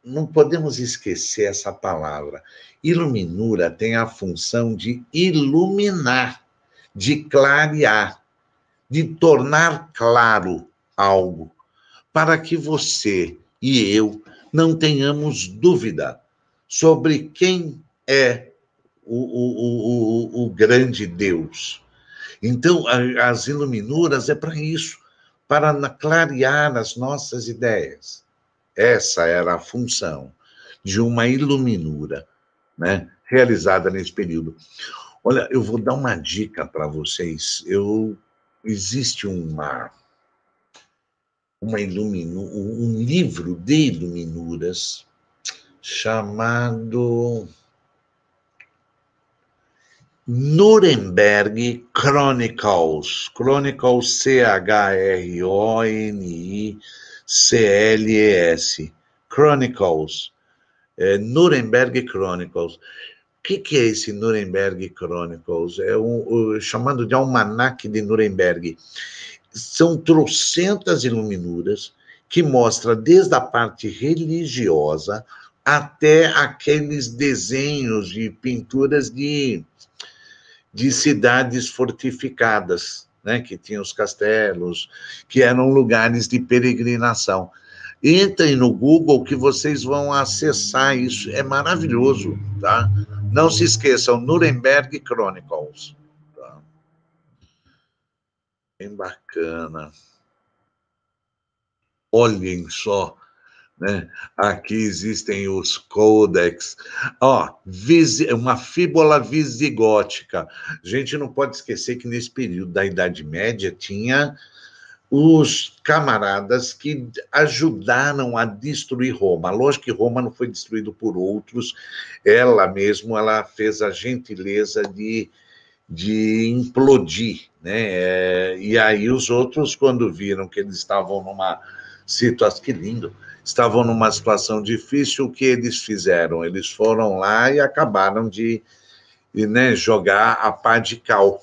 não podemos esquecer essa palavra. Iluminura tem a função de iluminar, de clarear, de tornar claro algo para que você e eu não tenhamos dúvida sobre quem é o, o, o, o grande Deus. Então, as iluminuras é para isso, para clarear as nossas ideias. Essa era a função de uma iluminura, né, realizada nesse período. Olha, eu vou dar uma dica para vocês. Eu existe uma uma um livro de iluminuras chamado Nuremberg Chronicles, Chronicles C-H-R-O-N-I-C-L-E-S, Chronicles, é, Nuremberg Chronicles. O que, que, é esse Nuremberg Chronicles? É um, um, chamado de Almanac de Nuremberg. São trocentas iluminuras que mostra desde a parte religiosa até aqueles desenhos e pinturas de, de cidades fortificadas, né, que tinham os castelos, que eram lugares de peregrinação. Entrem no Google que vocês vão acessar isso, é maravilhoso, tá? Não se esqueçam, Nuremberg Chronicles. Bem bacana. Olhem só, né? Aqui existem os codex. Ó, uma fíbula visigótica. A gente não pode esquecer que nesse período da Idade Média tinha os camaradas que ajudaram a destruir Roma. Lógico que Roma não foi destruída por outros, ela mesmo ela fez a gentileza de de implodir, né? É, e aí os outros, quando viram que eles estavam numa situação que lindo, estavam numa situação difícil, o que eles fizeram? Eles foram lá e acabaram de né, jogar a pá de cal.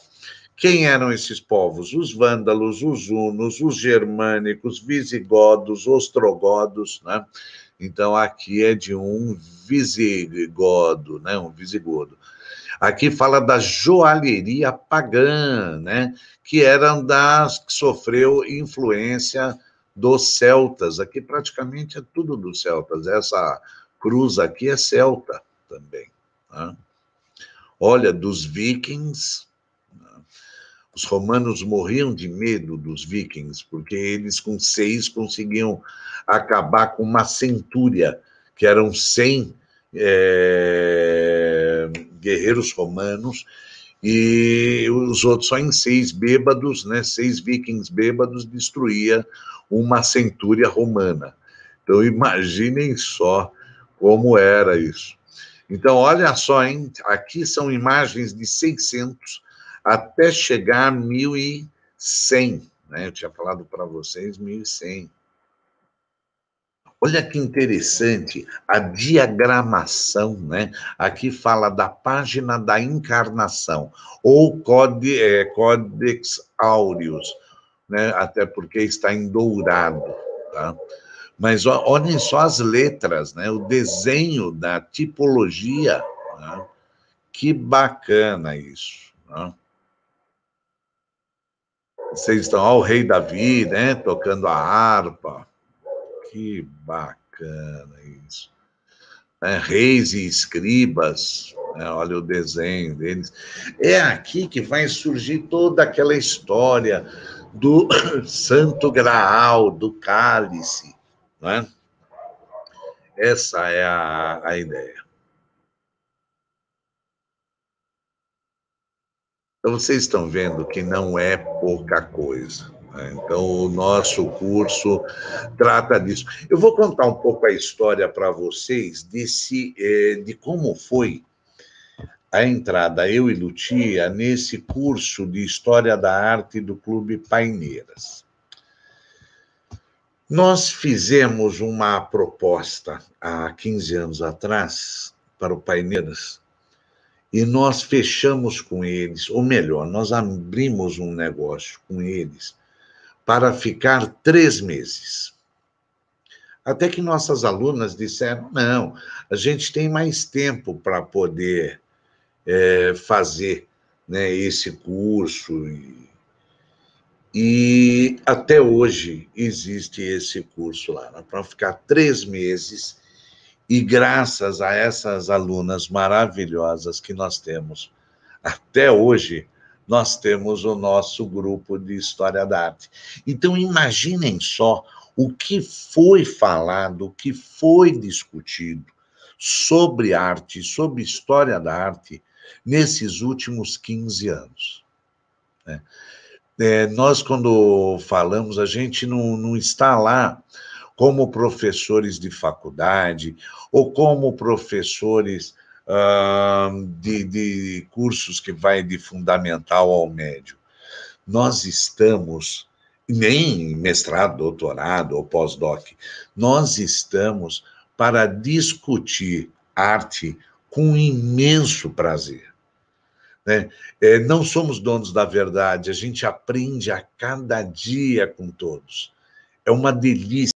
Quem eram esses povos? Os vândalos, os hunos, os germânicos, visigodos, ostrogodos, né? Então aqui é de um visigodo, né? Um visigodo. Aqui fala da joalheria pagã, né? Que era das que sofreu influência dos celtas. Aqui praticamente é tudo dos celtas. Essa cruz aqui é celta também. Né? Olha, dos vikings. Né? Os romanos morriam de medo dos vikings, porque eles com seis conseguiam acabar com uma centúria, que eram cem é guerreiros romanos, e os outros só em seis bêbados, né, seis vikings bêbados, destruía uma centúria romana. Então imaginem só como era isso. Então olha só, hein, aqui são imagens de 600 até chegar a 1100, né? Eu tinha falado para vocês 1100. Olha que interessante a diagramação, né? Aqui fala da página da encarnação, ou Codex é, Aureus, né? Até porque está em dourado, tá? Mas olhem só as letras, né? O desenho da tipologia, né? Que bacana isso, né? Vocês estão, ó, o rei Davi, né? Tocando a harpa, que bacana isso. É, reis e escribas, é, olha o desenho deles. É aqui que vai surgir toda aquela história do Santo Graal, do cálice, não é? Essa é a, a ideia. Então, vocês estão vendo que não é pouca coisa. Né? Então, o nosso curso trata disso. Eu vou contar um pouco a história para vocês desse, eh, de como foi a entrada, eu e Lutia, nesse curso de História da Arte do Clube Paineiras. Nós fizemos uma proposta há 15 anos atrás para o Paineiras e nós fechamos com eles, ou melhor, nós abrimos um negócio com eles para ficar três meses. Até que nossas alunas disseram: não, a gente tem mais tempo para poder é, fazer né, esse curso. E, e até hoje existe esse curso lá, né, para ficar três meses. E graças a essas alunas maravilhosas que nós temos até hoje, nós temos o nosso grupo de História da Arte. Então, imaginem só o que foi falado, o que foi discutido sobre arte, sobre história da arte, nesses últimos 15 anos. Né? É, nós, quando falamos, a gente não, não está lá como professores de faculdade ou como professores uh, de, de cursos que vai de fundamental ao médio. Nós estamos, nem mestrado, doutorado ou pós-doc, nós estamos para discutir arte com imenso prazer. Né? É, não somos donos da verdade, a gente aprende a cada dia com todos. É uma delícia.